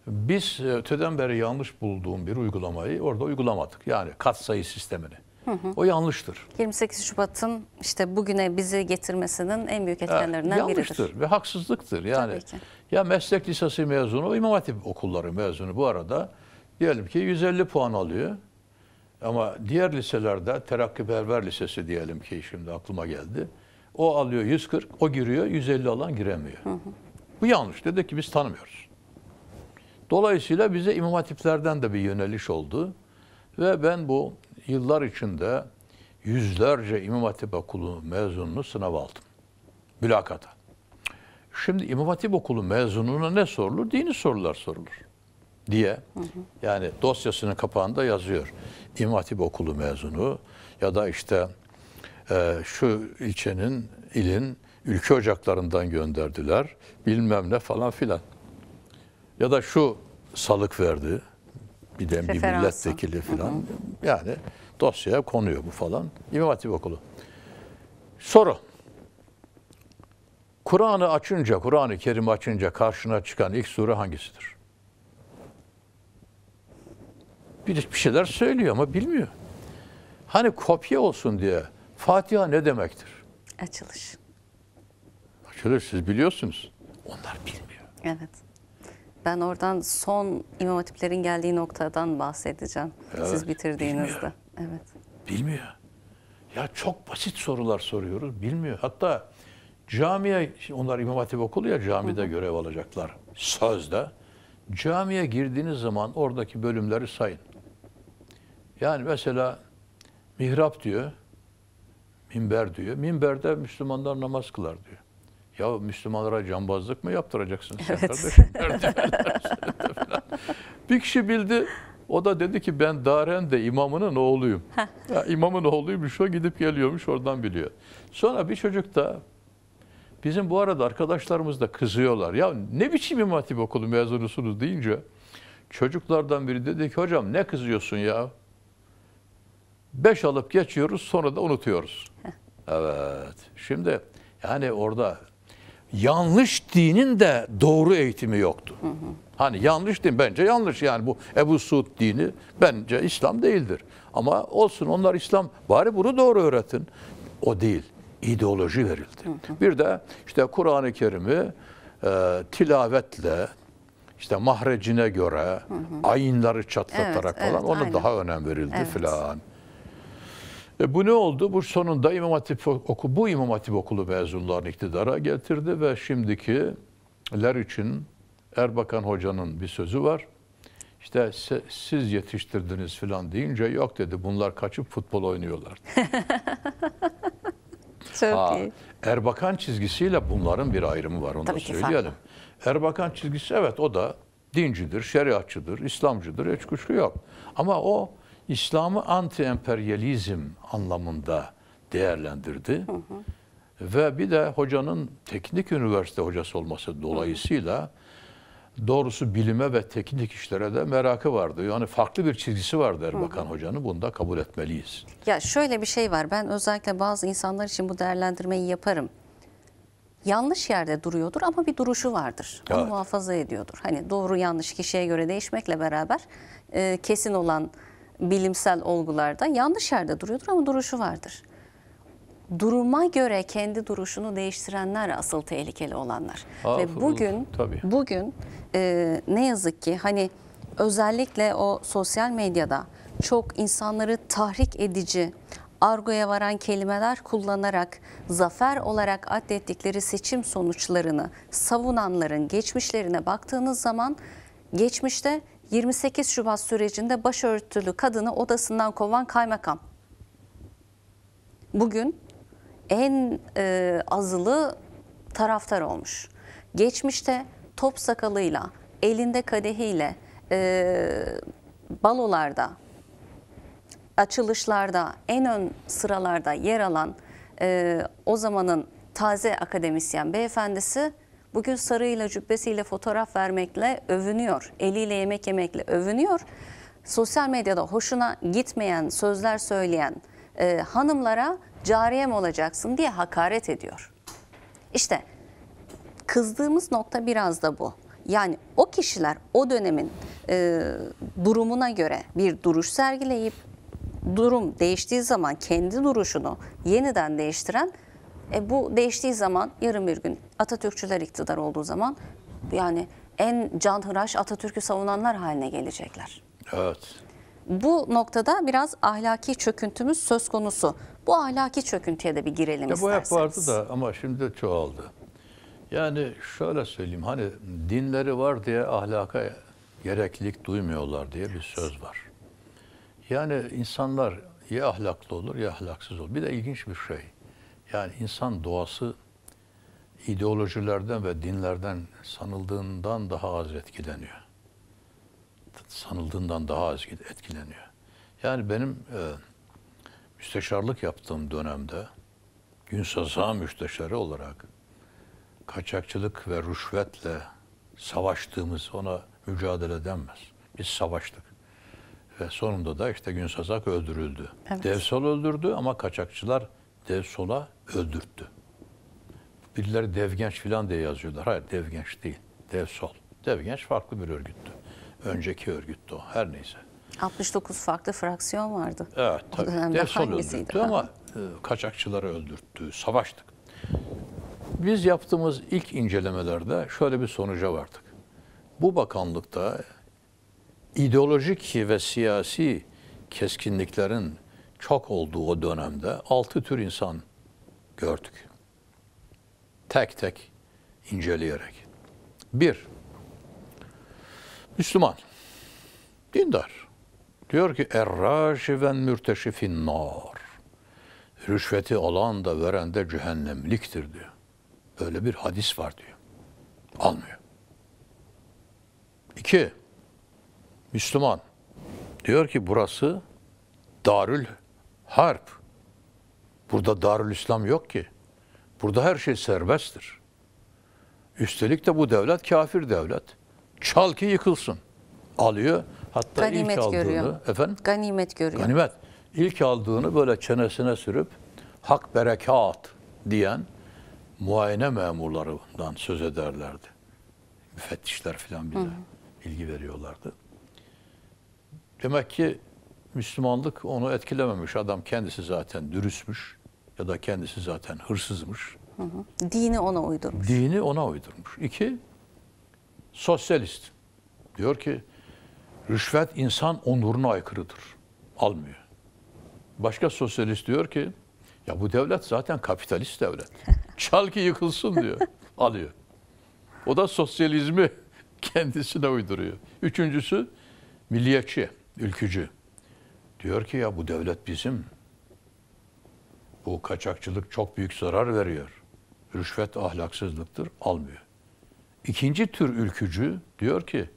biz e, öteden beri yanlış bulduğum bir uygulamayı orada uygulamadık. Yani katsayı sistemini. Hı hı. O yanlıştır. 28 Şubat'ın işte bugüne bizi getirmesinin en büyük etkenlerinden yanlıştır biridir. Yanlıştır ve haksızlıktır. Yani Tabii ki. ya meslek lisesi mezunu, imam hatip okulları mezunu bu arada diyelim ki 150 puan alıyor. Ama diğer liselerde terakkiperver lisesi diyelim ki şimdi aklıma geldi. O alıyor 140, o giriyor 150 alan giremiyor. Hı hı. Bu yanlış. Dedi ki biz tanımıyoruz. Dolayısıyla bize imam hatiplerden de bir yöneliş oldu. Ve ben bu yıllar içinde yüzlerce İmam Hatip Okulu mezununu sınav aldım. Mülakata. Şimdi İmam Hatip Okulu mezununa ne sorulur? Dini sorular sorulur diye. Yani dosyasının kapağında yazıyor. İmam Hatip Okulu mezunu ya da işte e, şu ilçenin, ilin ülke ocaklarından gönderdiler. Bilmem ne falan filan. Ya da şu salık verdi bir de bir milletvekili falan. Hı hı. Yani dosyaya konuyor bu falan. İmam Hatip Okulu. Soru. Kur'an'ı açınca, Kur'an-ı Kerim açınca karşına çıkan ilk sure hangisidir? Bir, bir şeyler söylüyor ama bilmiyor. Hani kopya olsun diye Fatiha ne demektir? Açılış. Açılış siz biliyorsunuz. Onlar bilmiyor. Evet. Ben oradan son İmam Hatiplerin geldiği noktadan bahsedeceğim. Evet. Siz bitirdiğinizde. Bilmiyor. Evet. Bilmiyor. Ya çok basit sorular soruyoruz. Bilmiyor. Hatta camiye, onlar İmam Hatip okulu ya camide Hı. görev alacaklar. Sözde. Camiye girdiğiniz zaman oradaki bölümleri sayın. Yani mesela mihrap diyor, minber diyor. Minberde Müslümanlar namaz kılar diyor. Ya Müslümanlara cambazlık mı yaptıracaksın sen evet. bir kişi bildi. O da dedi ki ben Daren de imamının oğluyum. ya, imamın oğluymuş o gidip geliyormuş oradan biliyor. Sonra bir çocuk da bizim bu arada arkadaşlarımız da kızıyorlar. Ya ne biçim imam hatip okulu mezunusunuz deyince çocuklardan biri dedi ki hocam ne kızıyorsun ya? Beş alıp geçiyoruz sonra da unutuyoruz. evet. Şimdi yani orada yanlış dinin de doğru eğitimi yoktu. Hı hı. Hani yanlış din bence yanlış yani bu Ebu Suud dini bence İslam değildir. Ama olsun onlar İslam bari bunu doğru öğretin. O değil. İdeoloji verildi. Hı hı. Bir de işte Kur'an-ı Kerim'i e, tilavetle işte mahrecine göre hı hı. ayinleri çatlatarak evet, falan evet, ona aynen. daha önem verildi evet. filan. E bu ne oldu? Bu sonunda İmam Hatip oku, bu İmam Hatip Okulu mezunlarını iktidara getirdi ve şimdikiler için Erbakan Hoca'nın bir sözü var. İşte siz yetiştirdiniz filan deyince yok dedi bunlar kaçıp futbol oynuyorlar. Çok ha, iyi. Erbakan çizgisiyle bunların bir ayrımı var onu Tabii da söyleyelim. Erbakan çizgisi evet o da dincidir, şeriatçıdır, İslamcıdır, hiç kuşku yok. Ama o İslam'ı anti-emperyalizm anlamında değerlendirdi. Hı hı. Ve bir de hocanın teknik üniversite hocası olması dolayısıyla doğrusu bilime ve teknik işlere de merakı vardı. Yani farklı bir çizgisi vardı Erbakan hı hı. hocanın. Bunu da kabul etmeliyiz. Ya şöyle bir şey var. Ben özellikle bazı insanlar için bu değerlendirmeyi yaparım yanlış yerde duruyordur ama bir duruşu vardır. Onu evet. muhafaza ediyordur. Hani doğru yanlış kişiye göre değişmekle beraber e, kesin olan bilimsel olgularda yanlış yerde duruyordur ama duruşu vardır. Duruma göre kendi duruşunu değiştirenler asıl tehlikeli olanlar. Ah, Ve bugün tabii. bugün e, ne yazık ki hani özellikle o sosyal medyada çok insanları tahrik edici argoya varan kelimeler kullanarak zafer olarak adettikleri seçim sonuçlarını savunanların geçmişlerine baktığınız zaman geçmişte 28 Şubat sürecinde başörtülü kadını odasından kovan kaymakam. Bugün en e, azılı taraftar olmuş. Geçmişte top sakalıyla, elinde kadehiyle, e, balolarda, açılışlarda, en ön sıralarda yer alan e, o zamanın taze akademisyen beyefendisi Bugün sarıyla cübbesiyle fotoğraf vermekle övünüyor. Eliyle yemek yemekle övünüyor. Sosyal medyada hoşuna gitmeyen sözler söyleyen e, hanımlara cariyem olacaksın diye hakaret ediyor. İşte kızdığımız nokta biraz da bu. Yani o kişiler o dönemin e, durumuna göre bir duruş sergileyip durum değiştiği zaman kendi duruşunu yeniden değiştiren e, bu değiştiği zaman yarım bir gün Atatürkçüler iktidar olduğu zaman yani en Can canhıraş Atatürk'ü savunanlar haline gelecekler. Evet. Bu noktada biraz ahlaki çöküntümüz söz konusu. Bu ahlaki çöküntüye de bir girelim ya isterseniz. Bu hep vardı da ama şimdi de çoğaldı. Yani şöyle söyleyeyim hani dinleri var diye ahlaka gereklilik duymuyorlar diye bir söz var. Yani insanlar ya ahlaklı olur ya ahlaksız olur. Bir de ilginç bir şey. Yani insan doğası ideolojilerden ve dinlerden sanıldığından daha az etkileniyor. Sanıldığından daha az etkileniyor. Yani benim e, müsteşarlık yaptığım dönemde gün Günsaza müsteşarı olarak kaçakçılık ve rüşvetle savaştığımız ona mücadele denmez. Biz savaştık. Ve sonunda da işte gün Günsazak öldürüldü. Evet. Devsal öldürdü ama kaçakçılar de sola öldürttü. Birileri devgenç filan diye yazıyorlar. Hayır devgenç değil. Dev sol. Devgenç farklı bir örgüttü. Önceki örgüttü o. Her neyse. 69 farklı fraksiyon vardı. Evet tabii. Dev sol öldürttü ama e, kaçakçıları öldürttü. Savaştık. Biz yaptığımız ilk incelemelerde şöyle bir sonuca vardık. Bu bakanlıkta ideolojik ve siyasi keskinliklerin çok olduğu o dönemde altı tür insan gördük. Tek tek inceleyerek. Bir, Müslüman, dindar. Diyor ki ve mürteşifin nar. Rüşveti alan da veren de cehennemliktir diyor. Böyle bir hadis var diyor. Almıyor. İki, Müslüman. Diyor ki burası darül Harp. Burada Darül İslam yok ki. Burada her şey serbesttir. Üstelik de bu devlet kafir devlet. Çal ki yıkılsın. Alıyor. Hatta Ganimet ilk aldığını, görüyor. Efendim? Ganimet görüyor. Ganimet. İlk aldığını böyle çenesine sürüp hak berekat diyen muayene memurlarından söz ederlerdi. Müfettişler filan bize Hı. ilgi veriyorlardı. Demek ki Müslümanlık onu etkilememiş. Adam kendisi zaten dürüstmüş ya da kendisi zaten hırsızmış. Hı hı. Dini ona uydurmuş. Dini ona uydurmuş. İki, sosyalist. Diyor ki rüşvet insan onuruna aykırıdır. Almıyor. Başka sosyalist diyor ki ya bu devlet zaten kapitalist devlet. Çal ki yıkılsın diyor. Alıyor. O da sosyalizmi kendisine uyduruyor. Üçüncüsü milliyetçi, ülkücü. Diyor ki ya bu devlet bizim. Bu kaçakçılık çok büyük zarar veriyor. Rüşvet ahlaksızlıktır, almıyor. İkinci tür ülkücü diyor ki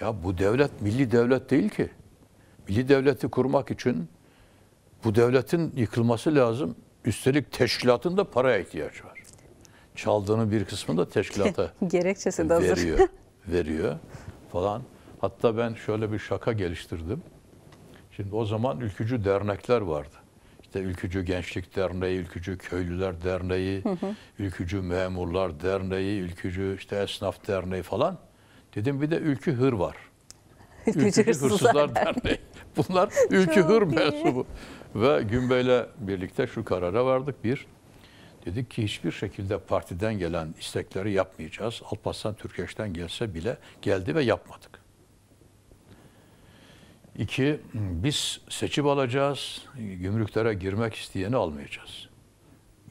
ya bu devlet milli devlet değil ki. Milli devleti kurmak için bu devletin yıkılması lazım. Üstelik teşkilatın da paraya ihtiyacı var. Çaldığının bir kısmını da teşkilata gerekçesi de veriyor, veriyor falan. Hatta ben şöyle bir şaka geliştirdim. Şimdi o zaman ülkücü dernekler vardı. İşte Ülkücü Gençlik Derneği, Ülkücü Köylüler Derneği, hı hı. Ülkücü Memurlar Derneği, Ülkücü işte Esnaf Derneği falan. Dedim bir de Ülkü Hır var. Ülkücü, Ülkücü Hırsızlar, Hırsızlar Derneği. Bunlar Ülkü Çok Hür iyi. mensubu. Ve Günbey'le birlikte şu karara vardık. Bir, dedik ki hiçbir şekilde partiden gelen istekleri yapmayacağız. Alparslan Türkeş'ten gelse bile geldi ve yapmadık. İki, biz seçip alacağız, gümrüklere girmek isteyeni almayacağız.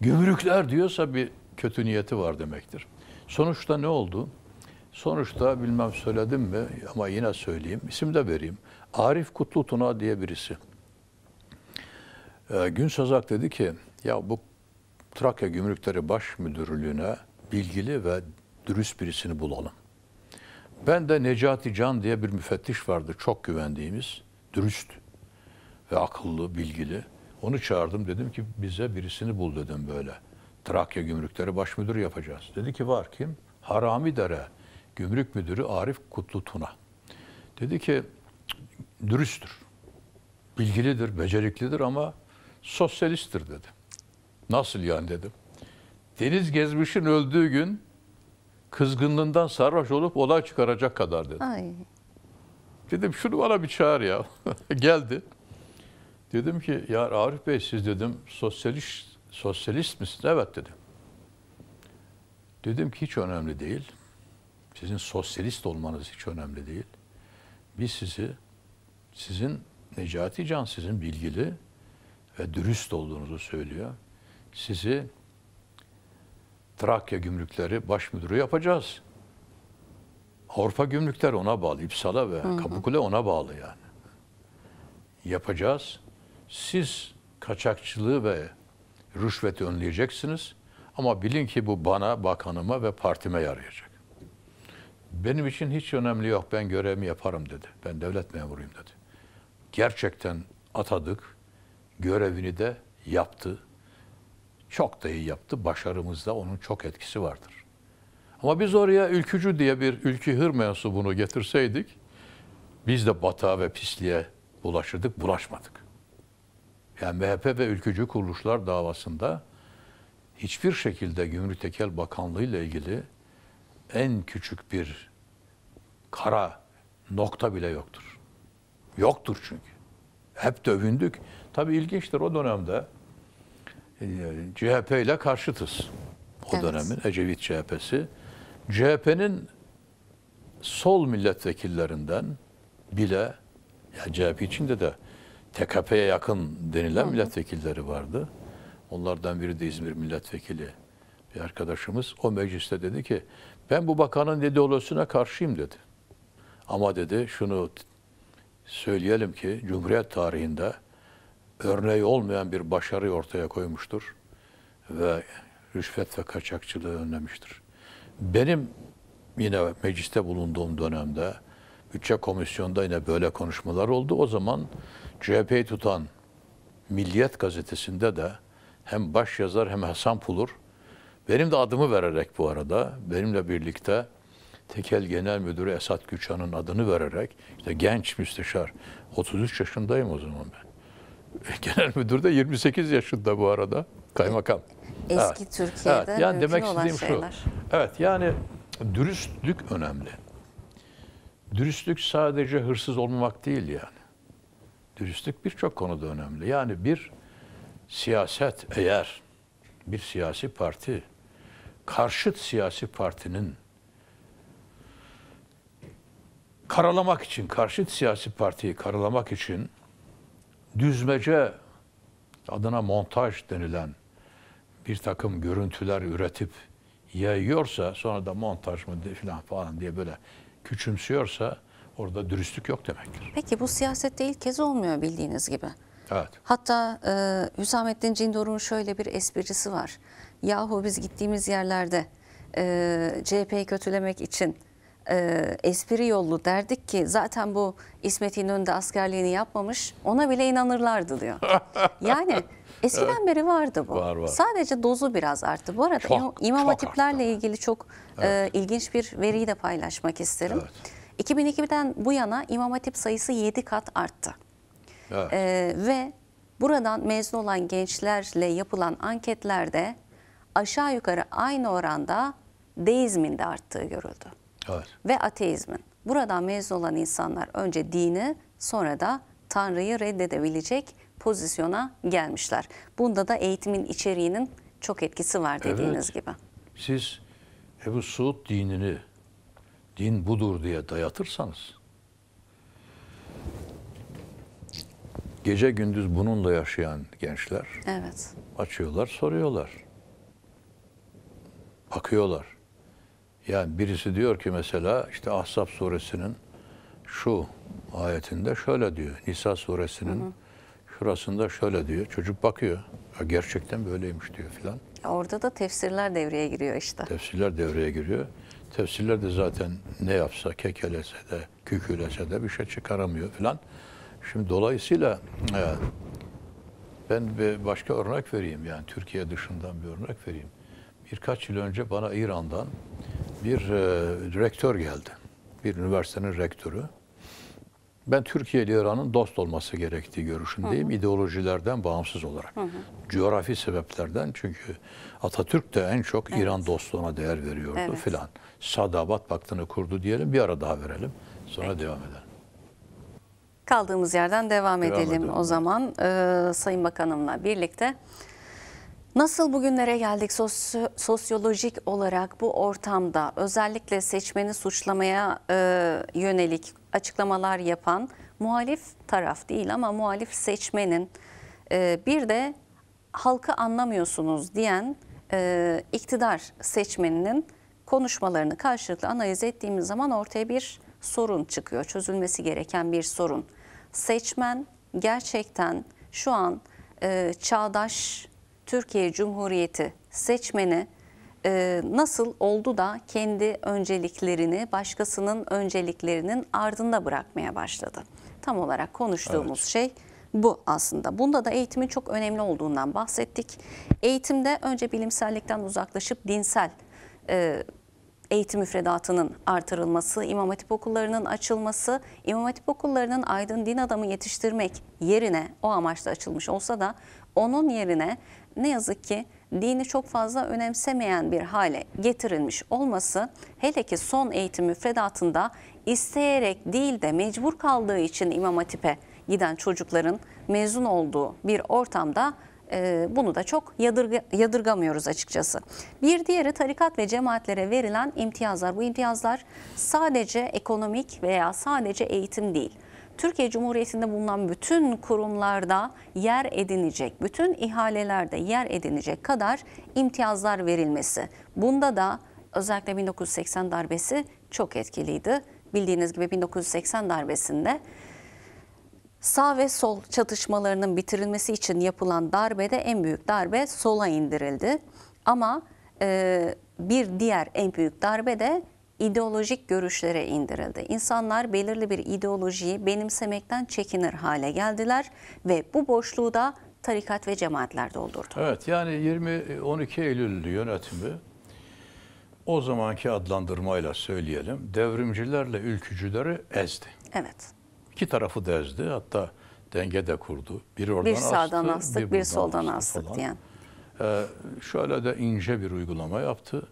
Gümrükler diyorsa bir kötü niyeti var demektir. Sonuçta ne oldu? Sonuçta bilmem söyledim mi ama yine söyleyeyim, isim de vereyim. Arif Kutlu Tuna diye birisi. Ee, Gün Sazak dedi ki, ya bu Trakya Gümrükleri Baş Müdürlüğü'ne bilgili ve dürüst birisini bulalım. Ben de Necati Can diye bir müfettiş vardı çok güvendiğimiz, dürüst ve akıllı, bilgili. Onu çağırdım dedim ki bize birisini bul dedim böyle. Trakya Gümrükleri Baş Müdürü yapacağız. Dedi ki var kim? Harami Dere Gümrük Müdürü Arif Kutlu Tuna. Dedi ki dürüsttür, bilgilidir, beceriklidir ama sosyalisttir dedi. Nasıl yani dedim. Deniz Gezmiş'in öldüğü gün kızgınlığından sarhoş olup olay çıkaracak kadar dedi. Ay. Dedim şunu bana bir çağır ya. Geldi. Dedim ki ya Arif Bey siz dedim sosyalist sosyalist misiniz Evet dedim. Dedim ki hiç önemli değil. Sizin sosyalist olmanız hiç önemli değil. Biz sizi sizin Necati Can sizin bilgili ve dürüst olduğunuzu söylüyor. Sizi Trakya Gümrükleri Baş Müdürü yapacağız. Avrupa Gümrükler ona bağlı. İpsala ve hı Kapıkule ona bağlı yani. Yapacağız. Siz kaçakçılığı ve rüşveti önleyeceksiniz. Ama bilin ki bu bana, bakanıma ve partime yarayacak. Benim için hiç önemli yok. Ben görevimi yaparım dedi. Ben devlet memuruyum dedi. Gerçekten atadık. Görevini de yaptı. Çok da iyi yaptı. Başarımızda onun çok etkisi vardır. Ama biz oraya ülkücü diye bir ülkü hır mensubunu getirseydik, biz de batağa ve pisliğe bulaşırdık, bulaşmadık. Yani MHP ve ülkücü kuruluşlar davasında hiçbir şekilde Gümrük Tekel Bakanlığı ile ilgili en küçük bir kara nokta bile yoktur. Yoktur çünkü. Hep dövündük. Tabii ilginçtir o dönemde ee, CHP ile karşıtız o evet. dönemin Ecevit CHP'si. CHP'nin sol milletvekillerinden bile ya CHP içinde de TKP'ye yakın denilen milletvekilleri vardı. Onlardan biri de İzmir milletvekili bir arkadaşımız. O mecliste dedi ki ben bu bakanın ideolojisine karşıyım dedi. Ama dedi şunu söyleyelim ki Cumhuriyet tarihinde örneği olmayan bir başarı ortaya koymuştur ve rüşvet ve kaçakçılığı önlemiştir. Benim yine mecliste bulunduğum dönemde bütçe komisyonda yine böyle konuşmalar oldu. O zaman CHP'yi tutan Milliyet gazetesinde de hem baş yazar hem Hasan Pulur benim de adımı vererek bu arada benimle birlikte Tekel Genel Müdürü Esat Güçan'ın adını vererek işte genç müsteşar 33 yaşındayım o zaman ben. Genel müdür de 28 yaşında bu arada kaymakam. Eski evet. Türkiye'de evet. yani demek istediğim şeyler. şu. Evet yani dürüstlük önemli. Dürüstlük sadece hırsız olmamak değil yani. Dürüstlük birçok konuda önemli. Yani bir siyaset eğer bir siyasi parti karşıt siyasi partinin karalamak için, karşıt siyasi partiyi karalamak için düzmece adına montaj denilen bir takım görüntüler üretip yayıyorsa sonra da montaj mı falan falan diye böyle küçümsüyorsa orada dürüstlük yok demektir. Peki bu siyasette ilk kez olmuyor bildiğiniz gibi. Evet. Hatta e, Hüsamettin Cindor'un şöyle bir esprisi var. Yahu biz gittiğimiz yerlerde e, CHP'yi kötülemek için e, espri yollu derdik ki zaten bu İsmet İnönü'de askerliğini yapmamış ona bile inanırlardı diyor. yani eskiden evet. beri vardı bu. Var, var. Sadece dozu biraz arttı. Bu arada çok, İmam çok Hatiplerle arttı. ilgili çok e, evet. e, ilginç bir veriyi de paylaşmak isterim. Evet. 2002'den bu yana İmam Hatip sayısı 7 kat arttı. Evet. E, ve buradan mezun olan gençlerle yapılan anketlerde aşağı yukarı aynı oranda deizmin de arttığı görüldü evet. ve ateizmin. Buradan mezun olan insanlar önce dini sonra da Tanrı'yı reddedebilecek pozisyona gelmişler. Bunda da eğitimin içeriğinin çok etkisi var dediğiniz evet. gibi. Siz Ebu Suud dinini din budur diye dayatırsanız gece gündüz bununla yaşayan gençler evet. açıyorlar soruyorlar. Bakıyorlar. Yani birisi diyor ki mesela işte Ahzab suresinin şu ayetinde şöyle diyor. Nisa suresinin hı hı. şurasında şöyle diyor. Çocuk bakıyor. Ya gerçekten böyleymiş diyor filan. Orada da tefsirler devreye giriyor işte. Tefsirler devreye giriyor. Tefsirler de zaten ne yapsa kekelese de kükülese de bir şey çıkaramıyor filan. Şimdi dolayısıyla e, ben bir başka örnek vereyim yani Türkiye dışından bir örnek vereyim. Birkaç yıl önce bana İran'dan bir e, rektör geldi. Bir üniversitenin rektörü. Ben Türkiye ile İran'ın dost olması gerektiği görüşündeyim. Hı hı. İdeolojilerden bağımsız olarak. Hı hı. Coğrafi sebeplerden çünkü Atatürk de en çok evet. İran dostluğuna değer veriyordu evet. filan. Sadabat Paktı'nı kurdu diyelim. Bir ara daha verelim. Sonra Peki. devam edelim. Kaldığımız yerden devam, devam edelim, edelim o zaman. Ee, Sayın Bakanımla birlikte. Nasıl bugünlere geldik Sosyo sosyolojik olarak bu ortamda özellikle seçmeni suçlamaya e, yönelik açıklamalar yapan muhalif taraf değil ama muhalif seçmenin e, bir de halkı anlamıyorsunuz diyen e, iktidar seçmeninin konuşmalarını karşılıklı analiz ettiğimiz zaman ortaya bir sorun çıkıyor. Çözülmesi gereken bir sorun. Seçmen gerçekten şu an e, çağdaş Türkiye Cumhuriyeti seçmeni e, nasıl oldu da kendi önceliklerini başkasının önceliklerinin ardında bırakmaya başladı? Tam olarak konuştuğumuz evet. şey bu aslında. Bunda da eğitimin çok önemli olduğundan bahsettik. Eğitimde önce bilimsellikten uzaklaşıp dinsel e, eğitim müfredatının artırılması, İmam Hatip okullarının açılması, İmam Hatip okullarının aydın din adamı yetiştirmek yerine o amaçla açılmış olsa da onun yerine ne yazık ki dini çok fazla önemsemeyen bir hale getirilmiş olması hele ki son eğitim müfredatında isteyerek değil de mecbur kaldığı için İmam Hatip'e giden çocukların mezun olduğu bir ortamda e, bunu da çok yadırga, yadırgamıyoruz açıkçası. Bir diğeri tarikat ve cemaatlere verilen imtiyazlar. Bu imtiyazlar sadece ekonomik veya sadece eğitim değil. Türkiye Cumhuriyeti'nde bulunan bütün kurumlarda yer edinecek, bütün ihalelerde yer edinecek kadar imtiyazlar verilmesi. Bunda da özellikle 1980 darbesi çok etkiliydi. Bildiğiniz gibi 1980 darbesinde sağ ve sol çatışmalarının bitirilmesi için yapılan darbede en büyük darbe sola indirildi. Ama e, bir diğer en büyük darbe de ideolojik görüşlere indirildi. İnsanlar belirli bir ideolojiyi benimsemekten çekinir hale geldiler ve bu boşluğu da tarikat ve cemaatler doldurdu. Evet yani 20-12 e, Eylül yönetimi o zamanki adlandırmayla söyleyelim devrimcilerle ülkücüleri ezdi. Evet. İki tarafı da ezdi hatta denge de kurdu. Bir oradan bir sağdan astı, astık, bir, bir soldan astık, astık diyen. Ee, şöyle de ince bir uygulama yaptı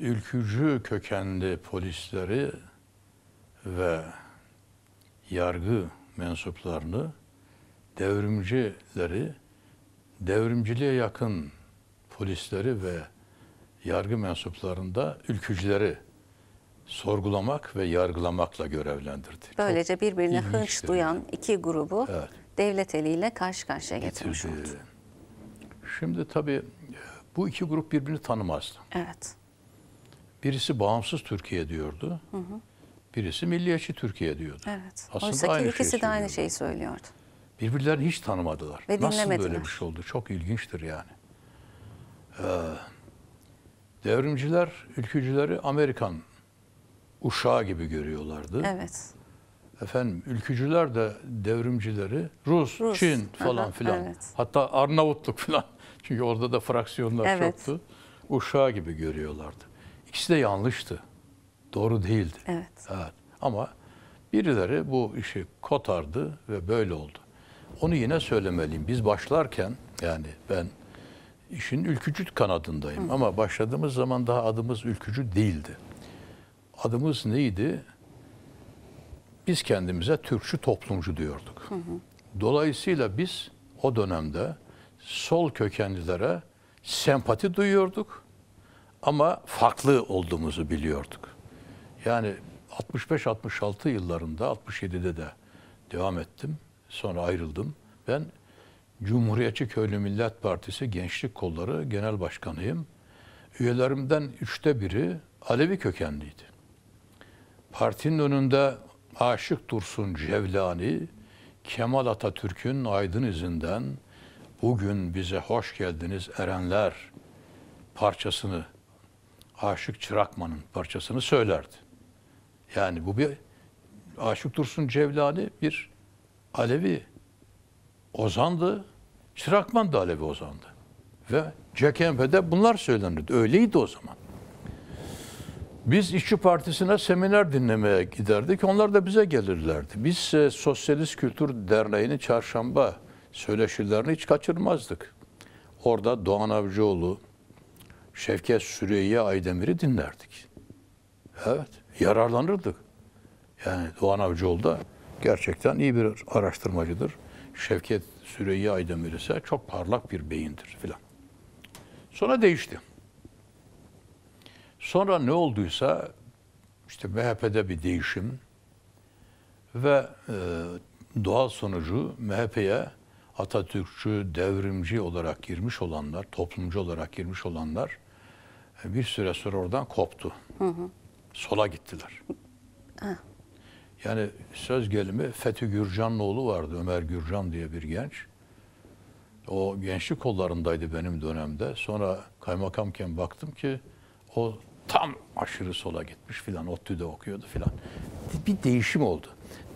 ülkücü kökenli polisleri ve yargı mensuplarını, devrimcileri, devrimciliğe yakın polisleri ve yargı mensuplarında ülkücüleri sorgulamak ve yargılamakla görevlendirdi. Böylece birbirine hınç duyan şey. iki grubu evet. devlet eliyle karşı karşıya getirmiş oldu. Şimdi tabii bu iki grup birbirini tanımazdı. Evet. Birisi bağımsız Türkiye diyordu. Hı hı. Birisi milliyetçi Türkiye diyordu. Evet. Aslında Oysa ki aynı ikisi de aynı şeyi söylüyordu. Birbirlerini hiç tanımadılar. Ve Nasıl böyle bir şey oldu? Çok ilginçtir yani. Ee, devrimciler, ülkücüleri Amerikan uşağı gibi görüyorlardı. Evet. Efendim ülkücüler de devrimcileri Rus, Rus. Çin falan Aha, filan. Evet. Hatta Arnavutluk falan Çünkü orada da fraksiyonlar evet. çoktu. Uşağı gibi görüyorlardı. İkisi de yanlıştı. Doğru değildi. Evet. evet. Ama birileri bu işi kotardı ve böyle oldu. Onu yine söylemeliyim. Biz başlarken yani ben işin ülkücü kanadındayım Hı. ama başladığımız zaman daha adımız ülkücü değildi. Adımız neydi? Biz kendimize Türkçü toplumcu diyorduk. Hı hı. Dolayısıyla biz o dönemde sol kökenlilere sempati duyuyorduk ama farklı olduğumuzu biliyorduk. Yani 65-66 yıllarında, 67'de de devam ettim. Sonra ayrıldım. Ben Cumhuriyetçi Köylü Millet Partisi Gençlik Kolları Genel Başkanıyım. Üyelerimden üçte biri Alevi kökenliydi. Partinin önünde Aşık Dursun Cevlani, Kemal Atatürk'ün aydın izinden bugün bize hoş geldiniz erenler parçasını Aşık Çırakman'ın parçasını söylerdi. Yani bu bir Aşık Dursun Cevlani bir Alevi ozandı. Çırakman da Alevi ozandı. Ve CKMP'de bunlar söylenirdi. Öyleydi o zaman. Biz İşçi Partisi'ne seminer dinlemeye giderdik. Onlar da bize gelirlerdi. Biz e, Sosyalist Kültür Derneği'nin çarşamba söyleşilerini hiç kaçırmazdık. Orada Doğan Avcıoğlu, Şevket Süreyya Aydemir'i dinlerdik. Evet, yararlanırdık. Yani Doğan Avcıoğlu da gerçekten iyi bir araştırmacıdır. Şevket Süreyya Aydemir ise çok parlak bir beyindir filan. Sonra değişti. Sonra ne olduysa işte MHP'de bir değişim ve e, doğal sonucu MHP'ye Atatürkçü, devrimci olarak girmiş olanlar, toplumcu olarak girmiş olanlar bir süre sonra oradan koptu. Hı hı. Sola gittiler. Hı. Yani söz gelimi Fethi Gürcanlıoğlu vardı Ömer Gürcan diye bir genç. O gençlik kollarındaydı benim dönemde. Sonra kaymakamken baktım ki o tam aşırı sola gitmiş filan. ODTÜ'de okuyordu filan. Bir değişim oldu.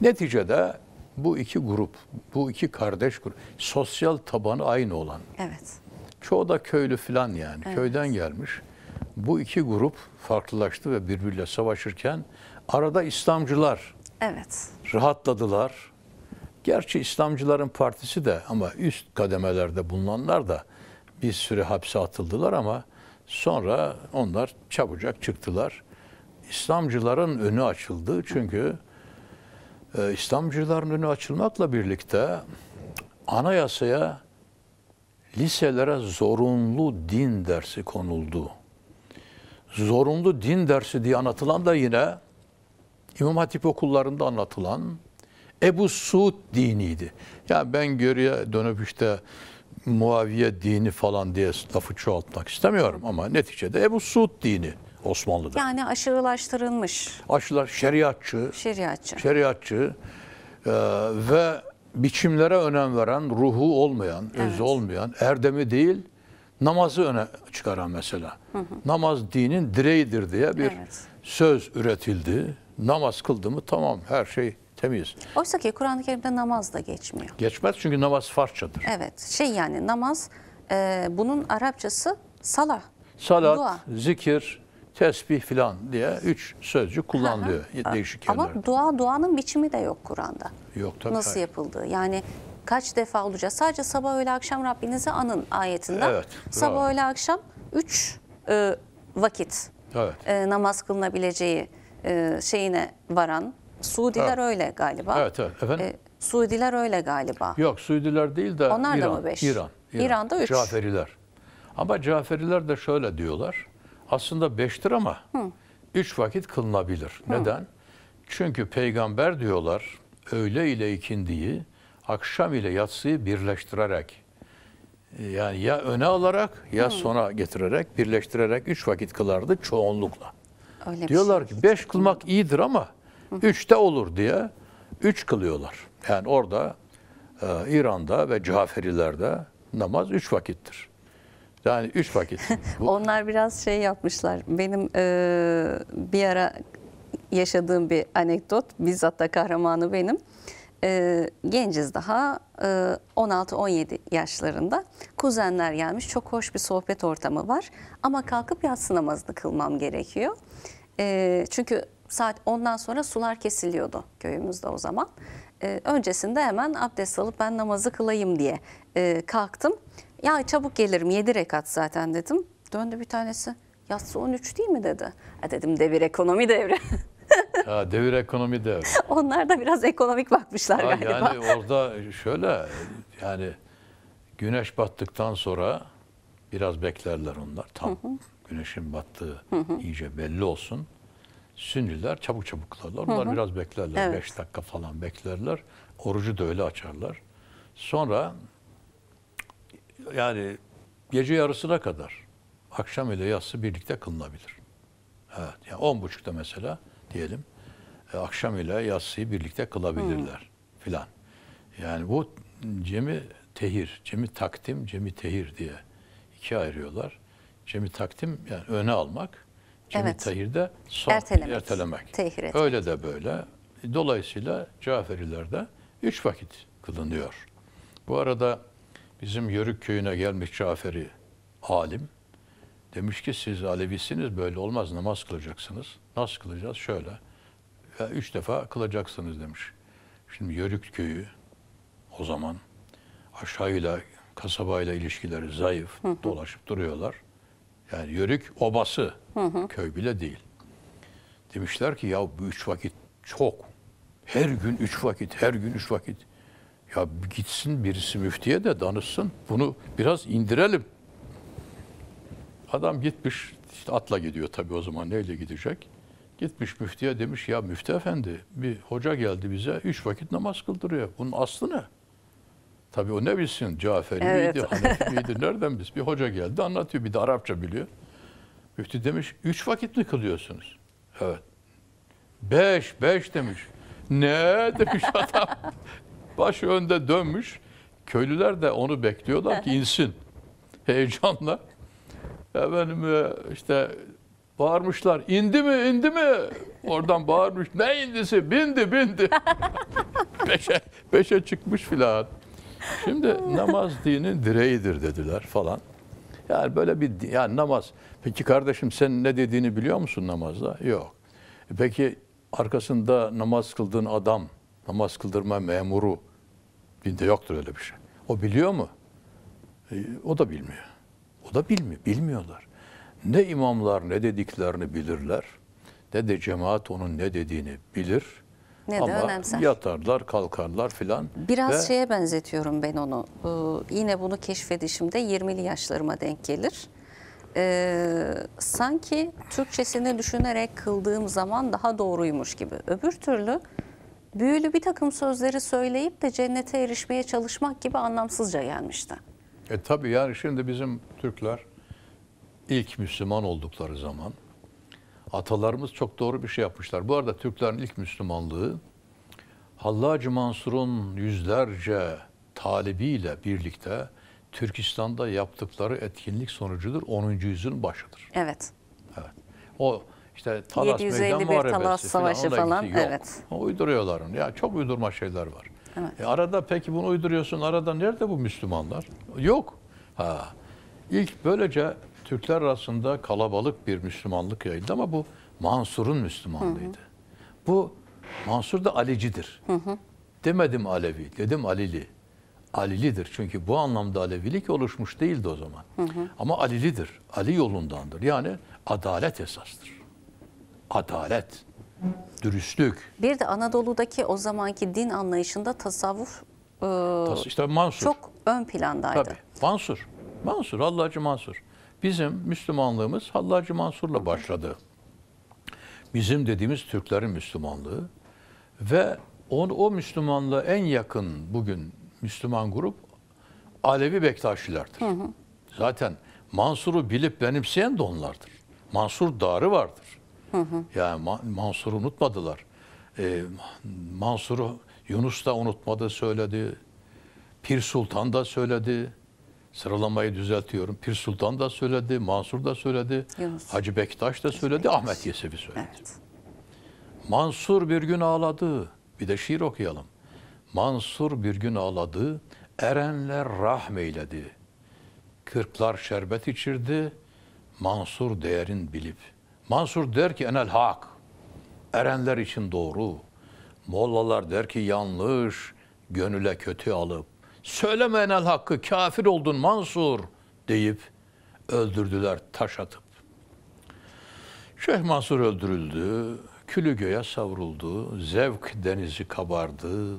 Neticede bu iki grup, bu iki kardeş grup, sosyal tabanı aynı olan. Evet. Çoğu da köylü filan yani. Evet. Köyden gelmiş bu iki grup farklılaştı ve birbiriyle savaşırken arada İslamcılar evet. rahatladılar. Gerçi İslamcıların partisi de ama üst kademelerde bulunanlar da bir süre hapse atıldılar ama sonra onlar çabucak çıktılar. İslamcıların önü açıldı çünkü e, İslamcıların önü açılmakla birlikte anayasaya liselere zorunlu din dersi konuldu zorunlu din dersi diye anlatılan da yine İmam Hatip okullarında anlatılan Ebu Suud diniydi. Yani ben görüye dönüp işte Muaviye dini falan diye lafı çoğaltmak istemiyorum ama neticede Ebu Suud dini Osmanlı'da. Yani aşırılaştırılmış. Aşırılar şeriatçı. Şeriatçı. Şeriatçı e, ve biçimlere önem veren, ruhu olmayan, evet. özü olmayan, erdemi değil, namazı öne çıkaran mesela. Hı hı. Namaz dinin direğidir diye bir evet. söz üretildi. Namaz kıldı mı tamam her şey temiz. Oysa ki Kur'an-ı Kerim'de namaz da geçmiyor. Geçmez çünkü namaz farçadır. Evet şey yani namaz e, bunun Arapçası salah. Salat, dua. zikir, tesbih filan diye üç sözcü kullanılıyor değişik yerlerde. Ama dua duanın biçimi de yok Kur'an'da. Yok tabii. Nasıl hayır. yapıldığı yani kaç defa olacak? Sadece sabah öğle akşam Rabbinizi anın ayetinden. Evet, sabah öğle akşam 3 e, vakit evet. e, namaz kılınabileceği e, şeyine varan Suudiler evet. öyle galiba. Evet evet efendim. E, Suudiler öyle galiba. Yok Suudiler değil de Onlar İran, da mı beş? İran, İran. İran'da üç. Caferiler. Ama Caferiler de şöyle diyorlar. Aslında beştir ama Hı. üç vakit kılınabilir. Hı. Neden? Çünkü peygamber diyorlar öğle ile ikindiyi akşam ile yatsıyı birleştirerek e, yani ya öne alarak ya hmm. sona getirerek birleştirerek üç vakit kılardı çoğunlukla. Öyle Diyorlar şey. ki beş kılmak iyidir ama hmm. üçte olur diye üç kılıyorlar. Yani orada e, İran'da ve Caferilerde namaz üç vakittir. Yani üç vakit. Onlar biraz şey yapmışlar. Benim e, bir ara yaşadığım bir anekdot. Bizzat da kahramanı benim e, genciz daha e, 16-17 yaşlarında kuzenler gelmiş çok hoş bir sohbet ortamı var ama kalkıp yatsı namazını kılmam gerekiyor. E, çünkü saat 10'dan sonra sular kesiliyordu köyümüzde o zaman. E, öncesinde hemen abdest alıp ben namazı kılayım diye e, kalktım. Ya çabuk gelirim 7 rekat zaten dedim. Döndü bir tanesi yatsı 13 değil mi dedi. Ha dedim devir ekonomi devri. Ya devir ekonomi devri. Onlar da biraz ekonomik bakmışlar ha, galiba. Yani orada şöyle yani güneş battıktan sonra biraz beklerler onlar tam. Hı hı. Güneşin battığı hı hı. iyice belli olsun. Sünniler çabuk çabuklarlar. Onlar hı hı. biraz beklerler. 5 evet. dakika falan beklerler. Orucu da öyle açarlar. Sonra yani gece yarısına kadar akşam ile yatsı birlikte kılınabilir. Evet. Yani on buçukta mesela diyelim. E, akşam ile yatsıyı birlikte kılabilirler hmm. filan. Yani bu cemi tehir, cemi takdim, cemi tehir diye iki ayırıyorlar. Cemi takdim yani öne almak, cemi evet. de son ertelemek. ertelemek. Tehir etmek. Öyle de böyle. E, dolayısıyla Caferilerde üç vakit kılınıyor. Bu arada bizim Yörük köyüne gelmiş Caferi alim, Demiş ki siz Alevisiniz böyle olmaz namaz kılacaksınız. Nasıl kılacağız? Şöyle. Ya üç defa kılacaksınız demiş. Şimdi Yörük köyü o zaman aşağıyla kasabayla ilişkileri zayıf dolaşıp duruyorlar. Yani Yörük obası hı köy bile değil. Demişler ki ya bu üç vakit çok. Her gün üç vakit, her gün üç vakit. Ya gitsin birisi müftiye de danışsın. Bunu biraz indirelim. Adam gitmiş işte atla gidiyor tabii o zaman neyle gidecek? Gitmiş müftiye demiş ya müftü efendi bir hoca geldi bize üç vakit namaz kıldırıyor. Bunun aslı ne? Tabii o ne bilsin Caferi evet. miydi, Hanefi miydi nereden biz? Bir hoca geldi anlatıyor bir de Arapça biliyor. Müftü demiş üç vakit mi kılıyorsunuz? Evet. Beş, beş demiş. Ne demiş adam. Baş önde dönmüş. Köylüler de onu bekliyorlar ki insin. Heyecanla. Efendim e, işte bağırmışlar. indi mi indi mi? Oradan bağırmış. Ne indisi? Bindi bindi. beşe, beşe çıkmış filan. Şimdi namaz dinin direğidir dediler falan. Yani böyle bir yani namaz. Peki kardeşim sen ne dediğini biliyor musun namazda? Yok. E peki arkasında namaz kıldığın adam, namaz kıldırma memuru binde yoktur öyle bir şey. O biliyor mu? E, o da bilmiyor. O da bilmiyor, bilmiyorlar. Ne imamlar ne dediklerini bilirler, ne de cemaat onun ne dediğini bilir. Ne Ama de önemser. yatarlar, kalkarlar filan. Biraz ve... şeye benzetiyorum ben onu. Ee, yine bunu keşfedişimde 20'li yaşlarıma denk gelir. Ee, sanki Türkçesini düşünerek kıldığım zaman daha doğruymuş gibi. Öbür türlü büyülü bir takım sözleri söyleyip de cennete erişmeye çalışmak gibi anlamsızca gelmişti. E tabii yani şimdi bizim Türkler ilk Müslüman oldukları zaman atalarımız çok doğru bir şey yapmışlar. Bu arada Türklerin ilk Müslümanlığı Hallacı Mansur'un yüzlerce talebiyle birlikte Türkistan'da yaptıkları etkinlik sonucudur. 10. yüzyılın başıdır. Evet. Evet. O işte Talas Meydan Muharebesi Talas Savaşı falan, falan. Yok. evet. Uyduruyorlar onu. Ya çok uydurma şeyler var. Evet. E arada peki bunu uyduruyorsun. Arada nerede bu Müslümanlar? Yok. Ha. İlk böylece Türkler arasında kalabalık bir Müslümanlık yayıldı ama bu Mansur'un Müslümanlığıydı. Hı hı. Bu Mansur da Alicidir. Hı hı. Demedim Alevi, dedim Alili. Alilidir çünkü bu anlamda Alevilik oluşmuş değildi o zaman. Hı hı. Ama Alilidir, Ali yolundandır. Yani adalet esastır. Adalet. Dürüstlük. Bir de Anadolu'daki o zamanki din anlayışında tasavvuf e, işte Mansur. çok ön plandaydı. Tabii. Mansur. Mansur, Hallacı Mansur. Bizim Müslümanlığımız Hallacı Mansur'la başladı. Bizim dediğimiz Türklerin Müslümanlığı ve on, o Müslümanlığa en yakın bugün Müslüman grup Alevi Bektaşilerdir. Hı hı. Zaten Mansur'u bilip benimseyen de onlardır. Mansur Darı vardır. Hı hı. Yani Mansur'u unutmadılar. Ee, Mansur'u Yunus da unutmadı söyledi. Pir Sultan da söyledi. Sıralamayı düzeltiyorum. Pir Sultan da söyledi, Mansur da söyledi, Yunus. Hacı Bektaş da söyledi, Bektaş. Ahmet Yesevi söyledi. Evet. Mansur bir gün ağladı. Bir de şiir okuyalım. Mansur bir gün ağladı, erenler rahmeyledi. Kırklar şerbet içirdi, Mansur değerin bilip.'' Mansur der ki enel hak. Erenler için doğru. Mollalar der ki yanlış. Gönüle kötü alıp. Söyleme enel hakkı kafir oldun Mansur deyip öldürdüler taş atıp. Şeyh Mansur öldürüldü. Külü göğe savruldu. Zevk denizi kabardı.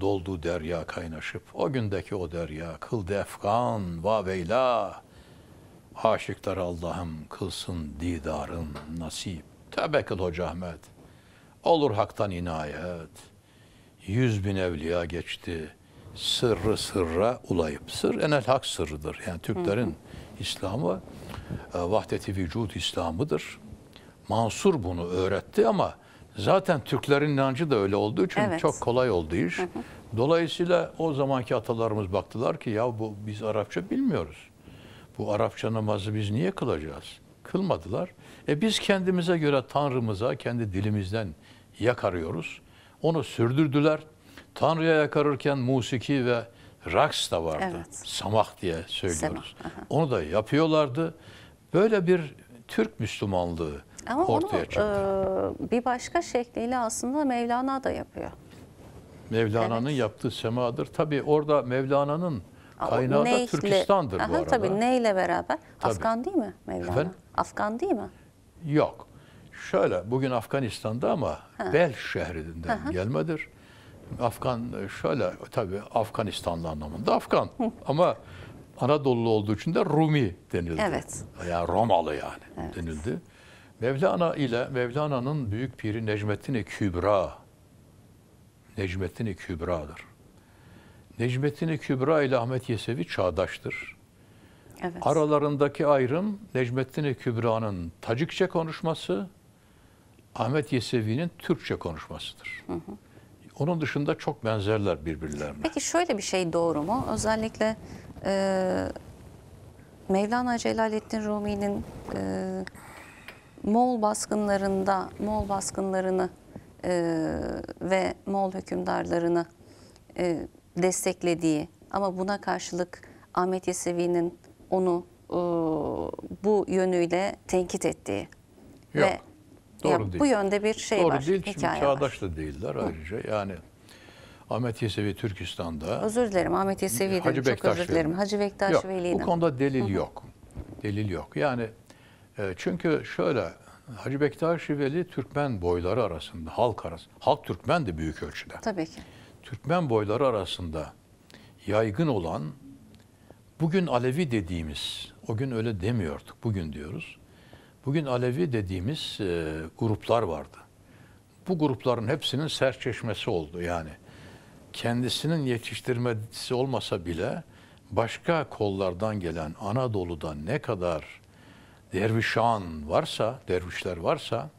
Doldu derya kaynaşıp. O gündeki o derya kıldı efkan, vaveyla. Aşıklar Allah'ım kılsın didarın nasip. Tövbe kıl Hoca Ahmet. Olur haktan inayet. Yüz bin evliya geçti. Sırrı sırra ulayıp. Sır enel hak sırrıdır. Yani Türklerin İslamı e, vahdeti vücut İslamıdır. Mansur bunu öğretti ama zaten Türklerin inancı da öyle olduğu için evet. çok kolay oldu iş. Dolayısıyla o zamanki atalarımız baktılar ki ya bu biz Arapça bilmiyoruz. Bu Arapça namazı biz niye kılacağız? Kılmadılar. E biz kendimize göre Tanrımıza kendi dilimizden yakarıyoruz. Onu sürdürdüler. Tanrı'ya yakarırken musiki ve raks da vardı. Evet. Samak diye söylüyoruz. Samak, Onu da yapıyorlardı. Böyle bir Türk Müslümanlığı Ama ortaya onu, çıktı. E, bir başka şekliyle aslında Mevlana da yapıyor. Mevlana'nın evet. yaptığı semadır. Tabi orada Mevlana'nın Kaynağı da Türkistan'dır aha, bu arada. Tabii ne beraber? Tabii. Afgan değil mi Mevlana? Efendim? Afgan değil mi? Yok. Şöyle bugün Afganistan'da ama ha. Bel şehrinden Aha. gelmedir. Afgan şöyle tabii Afganistanlı anlamında Afgan ama Anadolu olduğu için de Rumi denildi. Evet. Yani Romalı yani evet. denildi. Mevlana ile Mevlana'nın büyük piri Necmettin-i Kübra Necmettin-i Kübra'dır. Necmettin Kübra ile Ahmet Yesevi çağdaştır. Evet. Aralarındaki ayrım Necmettin Kübra'nın Tacikçe konuşması, Ahmet Yesevi'nin Türkçe konuşmasıdır. Hı hı. Onun dışında çok benzerler birbirlerine. Peki şöyle bir şey doğru mu? Özellikle e, Mevlana Celaleddin Rumi'nin e, Moğol baskınlarında Moğol baskınlarını e, ve Moğol hükümdarlarını e, desteklediği ama buna karşılık Ahmet Yesevi'nin onu e, bu yönüyle tenkit ettiği. Yok. Ve Doğru ya, değil. Bu yönde bir şey Doğru var. Doğru değil çünkü çağdaş da değiller Hı. ayrıca. Yani Ahmet Yesevi Türkistan'da. Özür dilerim Ahmet Yesevi Hacı Bektaş Çok özür dilerim. Hacı Bektaş yok, Veli'nin. Bu konuda delil Hı. yok. Delil yok. Yani e, çünkü şöyle Hacı Bektaş Veli Türkmen boyları arasında, halk arasında. Halk Türkmen de büyük ölçüde. Tabii ki. Türkmen boyları arasında yaygın olan bugün Alevi dediğimiz, o gün öyle demiyorduk, bugün diyoruz. Bugün Alevi dediğimiz e, gruplar vardı. Bu grupların hepsinin serçeşmesi oldu yani. Kendisinin yetiştirmesi olmasa bile başka kollardan gelen Anadolu'da ne kadar dervişan varsa, dervişler varsa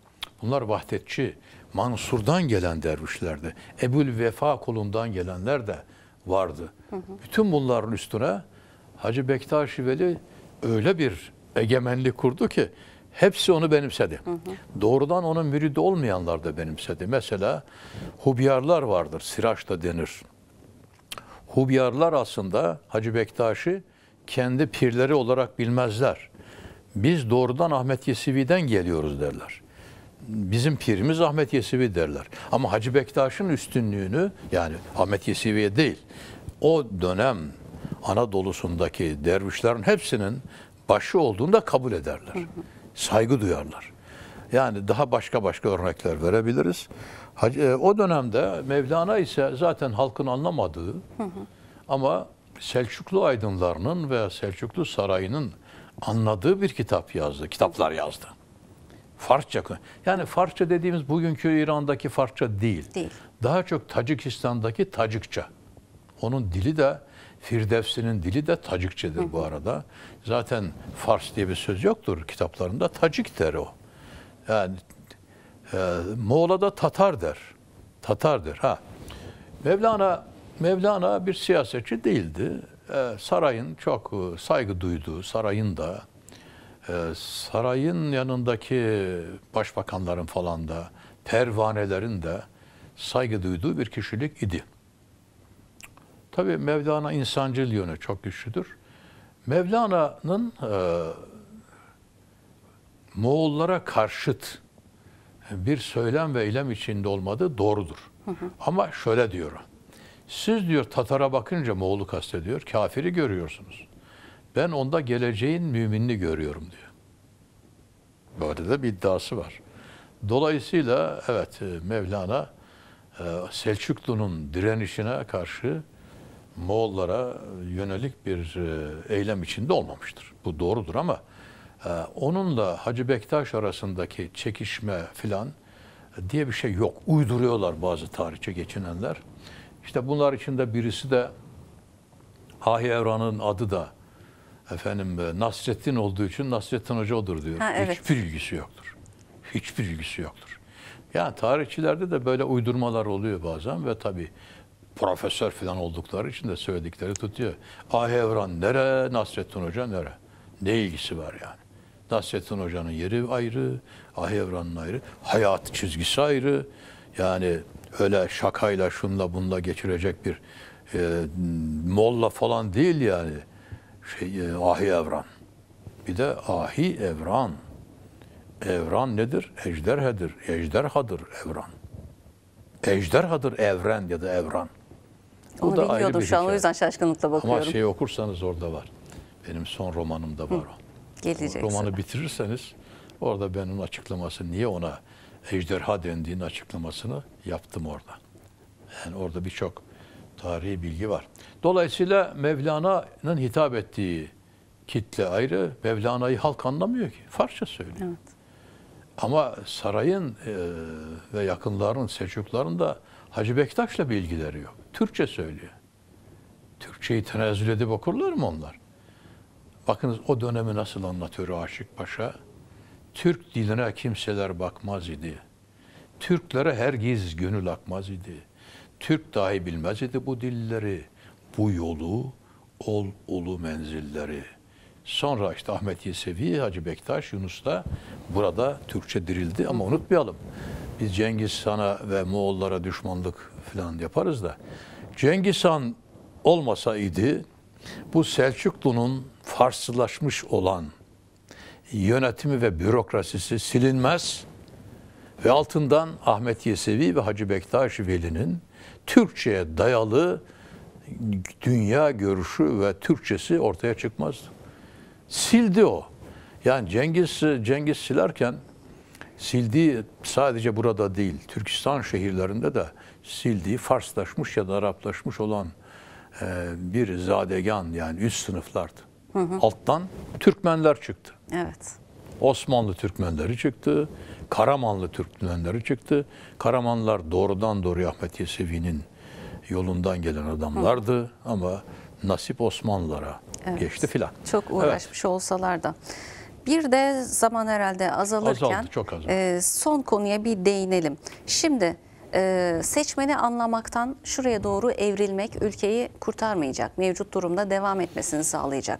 bunlar vahdetçi, Mansur'dan gelen dervişlerdi. Ebul Vefa kolundan gelenler de vardı. Hı hı. Bütün bunların üstüne Hacı Bektaş Veli öyle bir egemenlik kurdu ki hepsi onu benimsedi. Hı hı. Doğrudan onun müridi olmayanlar da benimsedi. Mesela Hubyarlar vardır, Siraç da denir. Hubyarlar aslında Hacı Bektaş'ı kendi pirleri olarak bilmezler. Biz doğrudan Ahmet Yesevi'den geliyoruz derler bizim pirimiz Ahmet Yesevi derler. Ama Hacı Bektaş'ın üstünlüğünü yani Ahmet Yesevi'ye değil o dönem Anadolu'sundaki dervişlerin hepsinin başı olduğunu da kabul ederler. Saygı duyarlar. Yani daha başka başka örnekler verebiliriz. E, o dönemde Mevlana ise zaten halkın anlamadığı ama Selçuklu aydınlarının veya Selçuklu sarayının anladığı bir kitap yazdı, kitaplar yazdı. Farsça. Yani Farsça dediğimiz bugünkü İran'daki Farsça değil. Değil. Daha çok Tacikistan'daki Tacikça. Onun dili de Firdevsi'nin dili de Tacikçedir hı hı. bu arada. Zaten Fars diye bir söz yoktur kitaplarında. Tacik der o. Yani e, Moğola'da Tatar der. Tatar Ha. Mevlana Mevlana bir siyasetçi değildi. E, sarayın çok e, saygı duyduğu, sarayın da ee, sarayın yanındaki başbakanların falan da, pervanelerin de saygı duyduğu bir kişilik idi. Tabi Mevlana insancıl yönü çok güçlüdür. Mevlana'nın e, Moğollara karşıt bir söylem ve eylem içinde olmadığı doğrudur. Hı hı. Ama şöyle diyor. Siz diyor Tatar'a bakınca Moğol'u kastediyor, kafiri görüyorsunuz. Ben onda geleceğin müminini görüyorum diyor. Böyle de bir iddiası var. Dolayısıyla evet e, Mevlana e, Selçuklu'nun direnişine karşı Moğollara yönelik bir e, eylem içinde olmamıştır. Bu doğrudur ama onunla Hacı Bektaş arasındaki çekişme filan diye bir şey yok. Uyduruyorlar bazı tarihçe geçinenler. İşte bunlar içinde birisi de Ahi Evran'ın adı da efendim e, Nasrettin olduğu için Nasrettin Hoca odur diyor. Ha, evet. Hiçbir ilgisi yoktur. Hiçbir ilgisi yoktur. Yani tarihçilerde de böyle uydurmalar oluyor bazen ve tabi profesör falan oldukları için de söyledikleri tutuyor. Ah Evran nere, Nasrettin Hoca nere? Ne ilgisi var yani? Nasrettin Hoca'nın yeri ayrı, Ah Evran'ın ayrı, hayat çizgisi ayrı. Yani öyle şakayla şunla bunla geçirecek bir e, molla falan değil yani şey, e, ahi evran. Bir de ahi evran. Evran nedir? Ejderhedir. Ejderhadır evran. Ejderhadır evren ya da evran. O da bilmiyordum ayrı şu an o yüzden şaşkınlıkla bakıyorum. Ama şey okursanız orada var. Benim son romanımda var Hı. o. Gelecek Romanı sana. bitirirseniz orada benim açıklaması niye ona ejderha dendiğini açıklamasını yaptım orada. Yani orada birçok tarihi bilgi var. Dolayısıyla Mevlana'nın hitap ettiği kitle ayrı. Mevlana'yı halk anlamıyor ki. Farsça söylüyor. Evet. Ama sarayın e, ve yakınların, Selçukların da Hacı Bektaş'la bir ilgileri yok. Türkçe söylüyor. Türkçeyi tenezzül edip okurlar mı onlar? Bakınız o dönemi nasıl anlatıyor Aşık Paşa? Türk diline kimseler bakmaz idi. Türklere her giz gönül akmaz idi.'' Türk dahi bilmez idi bu dilleri, bu yolu, ol ulu menzilleri. Sonra işte Ahmet Yesevi, Hacı Bektaş, Yunus da burada Türkçe dirildi ama unutmayalım. Biz Cengiz Han'a ve Moğollara düşmanlık falan yaparız da. Cengiz Han olmasa idi, bu Selçuklu'nun Farslılaşmış olan yönetimi ve bürokrasisi silinmez ve altından Ahmet Yesevi ve Hacı Bektaş Veli'nin Türkçe'ye dayalı dünya görüşü ve Türkçesi ortaya çıkmazdı. Sildi o. Yani Cengiz Cengiz silerken sildiği sadece burada değil, Türkistan şehirlerinde de sildiği Farslaşmış ya da Araplaşmış olan e, bir zadegan yani üst sınıflardı. Hı hı. Alttan Türkmenler çıktı. Evet. Osmanlı Türkmenleri çıktı. Karamanlı Türkmenleri çıktı. Karamanlılar doğrudan Doğru Ahmet Yesevi'nin yolundan gelen adamlardı Hı. ama nasip Osmanlılara evet. geçti filan. Çok uğraşmış evet. olsalar da. Bir de zaman herhalde azalırken azaldı, çok azaldı. E, son konuya bir değinelim. Şimdi e, seçmeni anlamaktan şuraya doğru evrilmek ülkeyi kurtarmayacak. Mevcut durumda devam etmesini sağlayacak.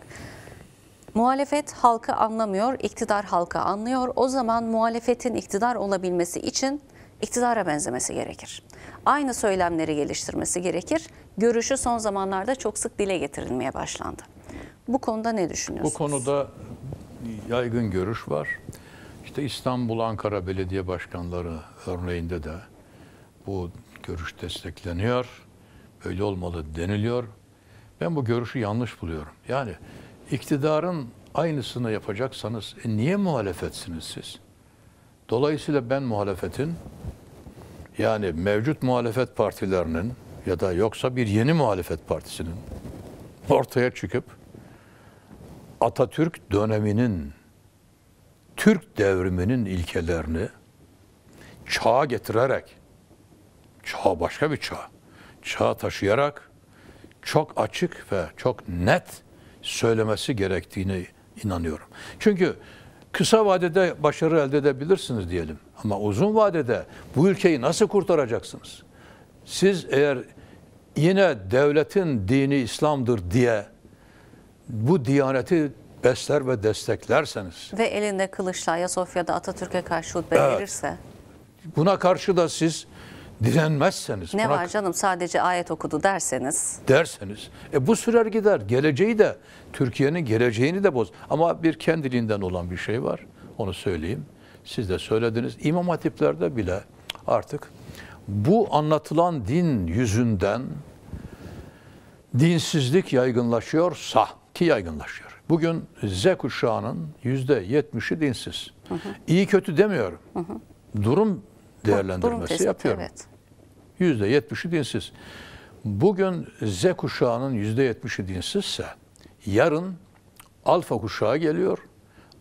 Muhalefet halkı anlamıyor, iktidar halkı anlıyor. O zaman muhalefetin iktidar olabilmesi için iktidara benzemesi gerekir. Aynı söylemleri geliştirmesi gerekir. Görüşü son zamanlarda çok sık dile getirilmeye başlandı. Bu konuda ne düşünüyorsunuz? Bu konuda yaygın görüş var. İşte İstanbul Ankara Belediye Başkanları örneğinde de bu görüş destekleniyor. Böyle olmalı deniliyor. Ben bu görüşü yanlış buluyorum. Yani iktidarın aynısını yapacaksanız e niye muhalefetsiniz siz? Dolayısıyla ben muhalefetin yani mevcut muhalefet partilerinin ya da yoksa bir yeni muhalefet partisinin ortaya çıkıp Atatürk döneminin Türk devriminin ilkelerini çağa getirerek çağ başka bir çağ. Çağ taşıyarak çok açık ve çok net söylemesi gerektiğini inanıyorum. Çünkü kısa vadede başarı elde edebilirsiniz diyelim ama uzun vadede bu ülkeyi nasıl kurtaracaksınız? Siz eğer yine devletin dini İslam'dır diye bu diyaneti besler ve desteklerseniz. Ve elinde kılıçla Ayasofya'da Atatürk'e karşı hutbe evet. verirse. Buna karşı da siz direnmezseniz. Ne bırak, var canım sadece ayet okudu derseniz. Derseniz. E bu sürer gider. Geleceği de Türkiye'nin geleceğini de boz. Ama bir kendiliğinden olan bir şey var. Onu söyleyeyim. Siz de söylediniz. İmam hatiplerde bile artık bu anlatılan din yüzünden dinsizlik yaygınlaşıyorsa ki yaygınlaşıyor. Bugün Z kuşağının yüzde yetmişi dinsiz. Hı hı. İyi kötü demiyorum. Hı hı. Durum değerlendirmesi Durum tespiti, yapıyorum. Evet. Yüzde %70'i dinsiz. Bugün Z kuşağının yüzde %70'i dinsizse yarın alfa kuşağı geliyor.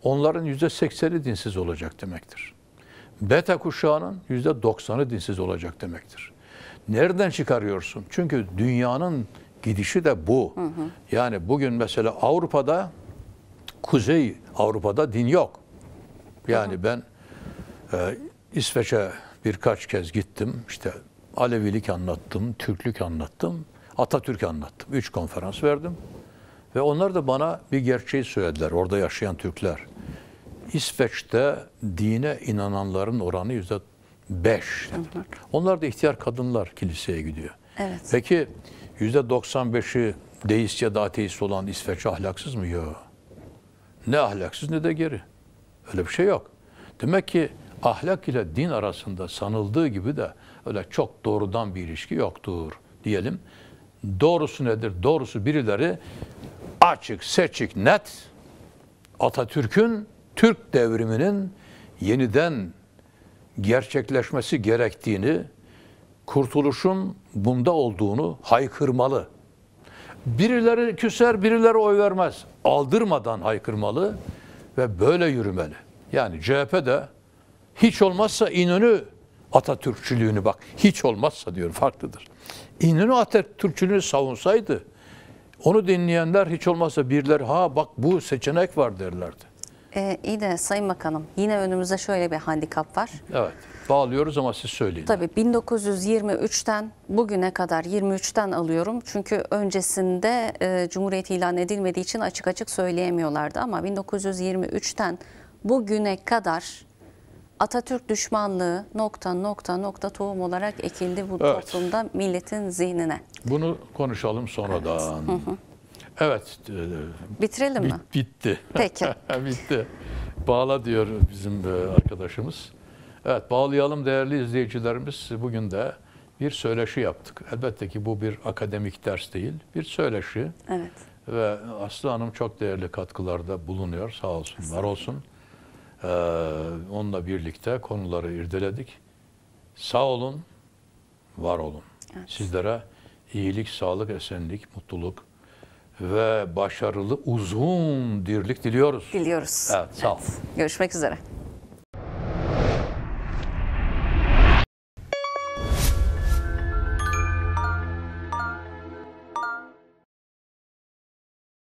Onların yüzde sekseni dinsiz olacak demektir. Beta kuşağının yüzde doksanı dinsiz olacak demektir. Nereden çıkarıyorsun? Çünkü dünyanın gidişi de bu. Hı hı. Yani bugün mesela Avrupa'da, Kuzey Avrupa'da din yok. Yani hı hı. ben e, İsveç'e birkaç kez gittim. İşte Alevilik anlattım, Türklük anlattım, Atatürk anlattım. Üç konferans verdim. Ve onlar da bana bir gerçeği söylediler, orada yaşayan Türkler. İsveç'te dine inananların oranı yüzde beş. Onlar da ihtiyar kadınlar kiliseye gidiyor. Evet. Peki yüzde 95'i deist ya da ateist olan İsveç ahlaksız mı? Yok. Ne ahlaksız ne de geri. Öyle bir şey yok. Demek ki ahlak ile din arasında sanıldığı gibi de öyle çok doğrudan bir ilişki yoktur diyelim. Doğrusu nedir? Doğrusu birileri açık, seçik, net Atatürk'ün Türk devriminin yeniden gerçekleşmesi gerektiğini, kurtuluşun bunda olduğunu haykırmalı. Birileri küser, birileri oy vermez. Aldırmadan haykırmalı ve böyle yürümeli. Yani CHP de hiç olmazsa İnönü Atatürkçülüğünü bak hiç olmazsa diyorum farklıdır. İnönü Atatürkçülüğünü savunsaydı onu dinleyenler hiç olmazsa birileri ha bak bu seçenek var derlerdi. Ee, iyi de Sayın Bakanım yine önümüzde şöyle bir handikap var. Evet bağlıyoruz ama siz söyleyin. Tabii 1923'ten bugüne kadar 23'ten alıyorum. Çünkü öncesinde e, Cumhuriyet ilan edilmediği için açık açık söyleyemiyorlardı. Ama 1923'ten bugüne kadar Atatürk düşmanlığı nokta nokta nokta tohum olarak ekildi bu evet. toplumda milletin zihnine. Bunu konuşalım sonradan. Evet. Hı hı. Evet. E, Bitirelim bit, mi? Bitti. Peki. bitti. Bağla diyor bizim e, arkadaşımız. Evet bağlayalım değerli izleyicilerimiz. Bugün de bir söyleşi yaptık. Elbette ki bu bir akademik ders değil. Bir söyleşi. Evet. Ve Aslı Hanım çok değerli katkılarda bulunuyor. Sağ olsun, var olsun. Ee, onunla birlikte konuları irdeledik. Sağ olun, var olun. Evet. Sizlere iyilik, sağlık, esenlik, mutluluk ve başarılı uzun dirlik diliyoruz. Diliyoruz. Evet, sağ olun. Görüşmek üzere.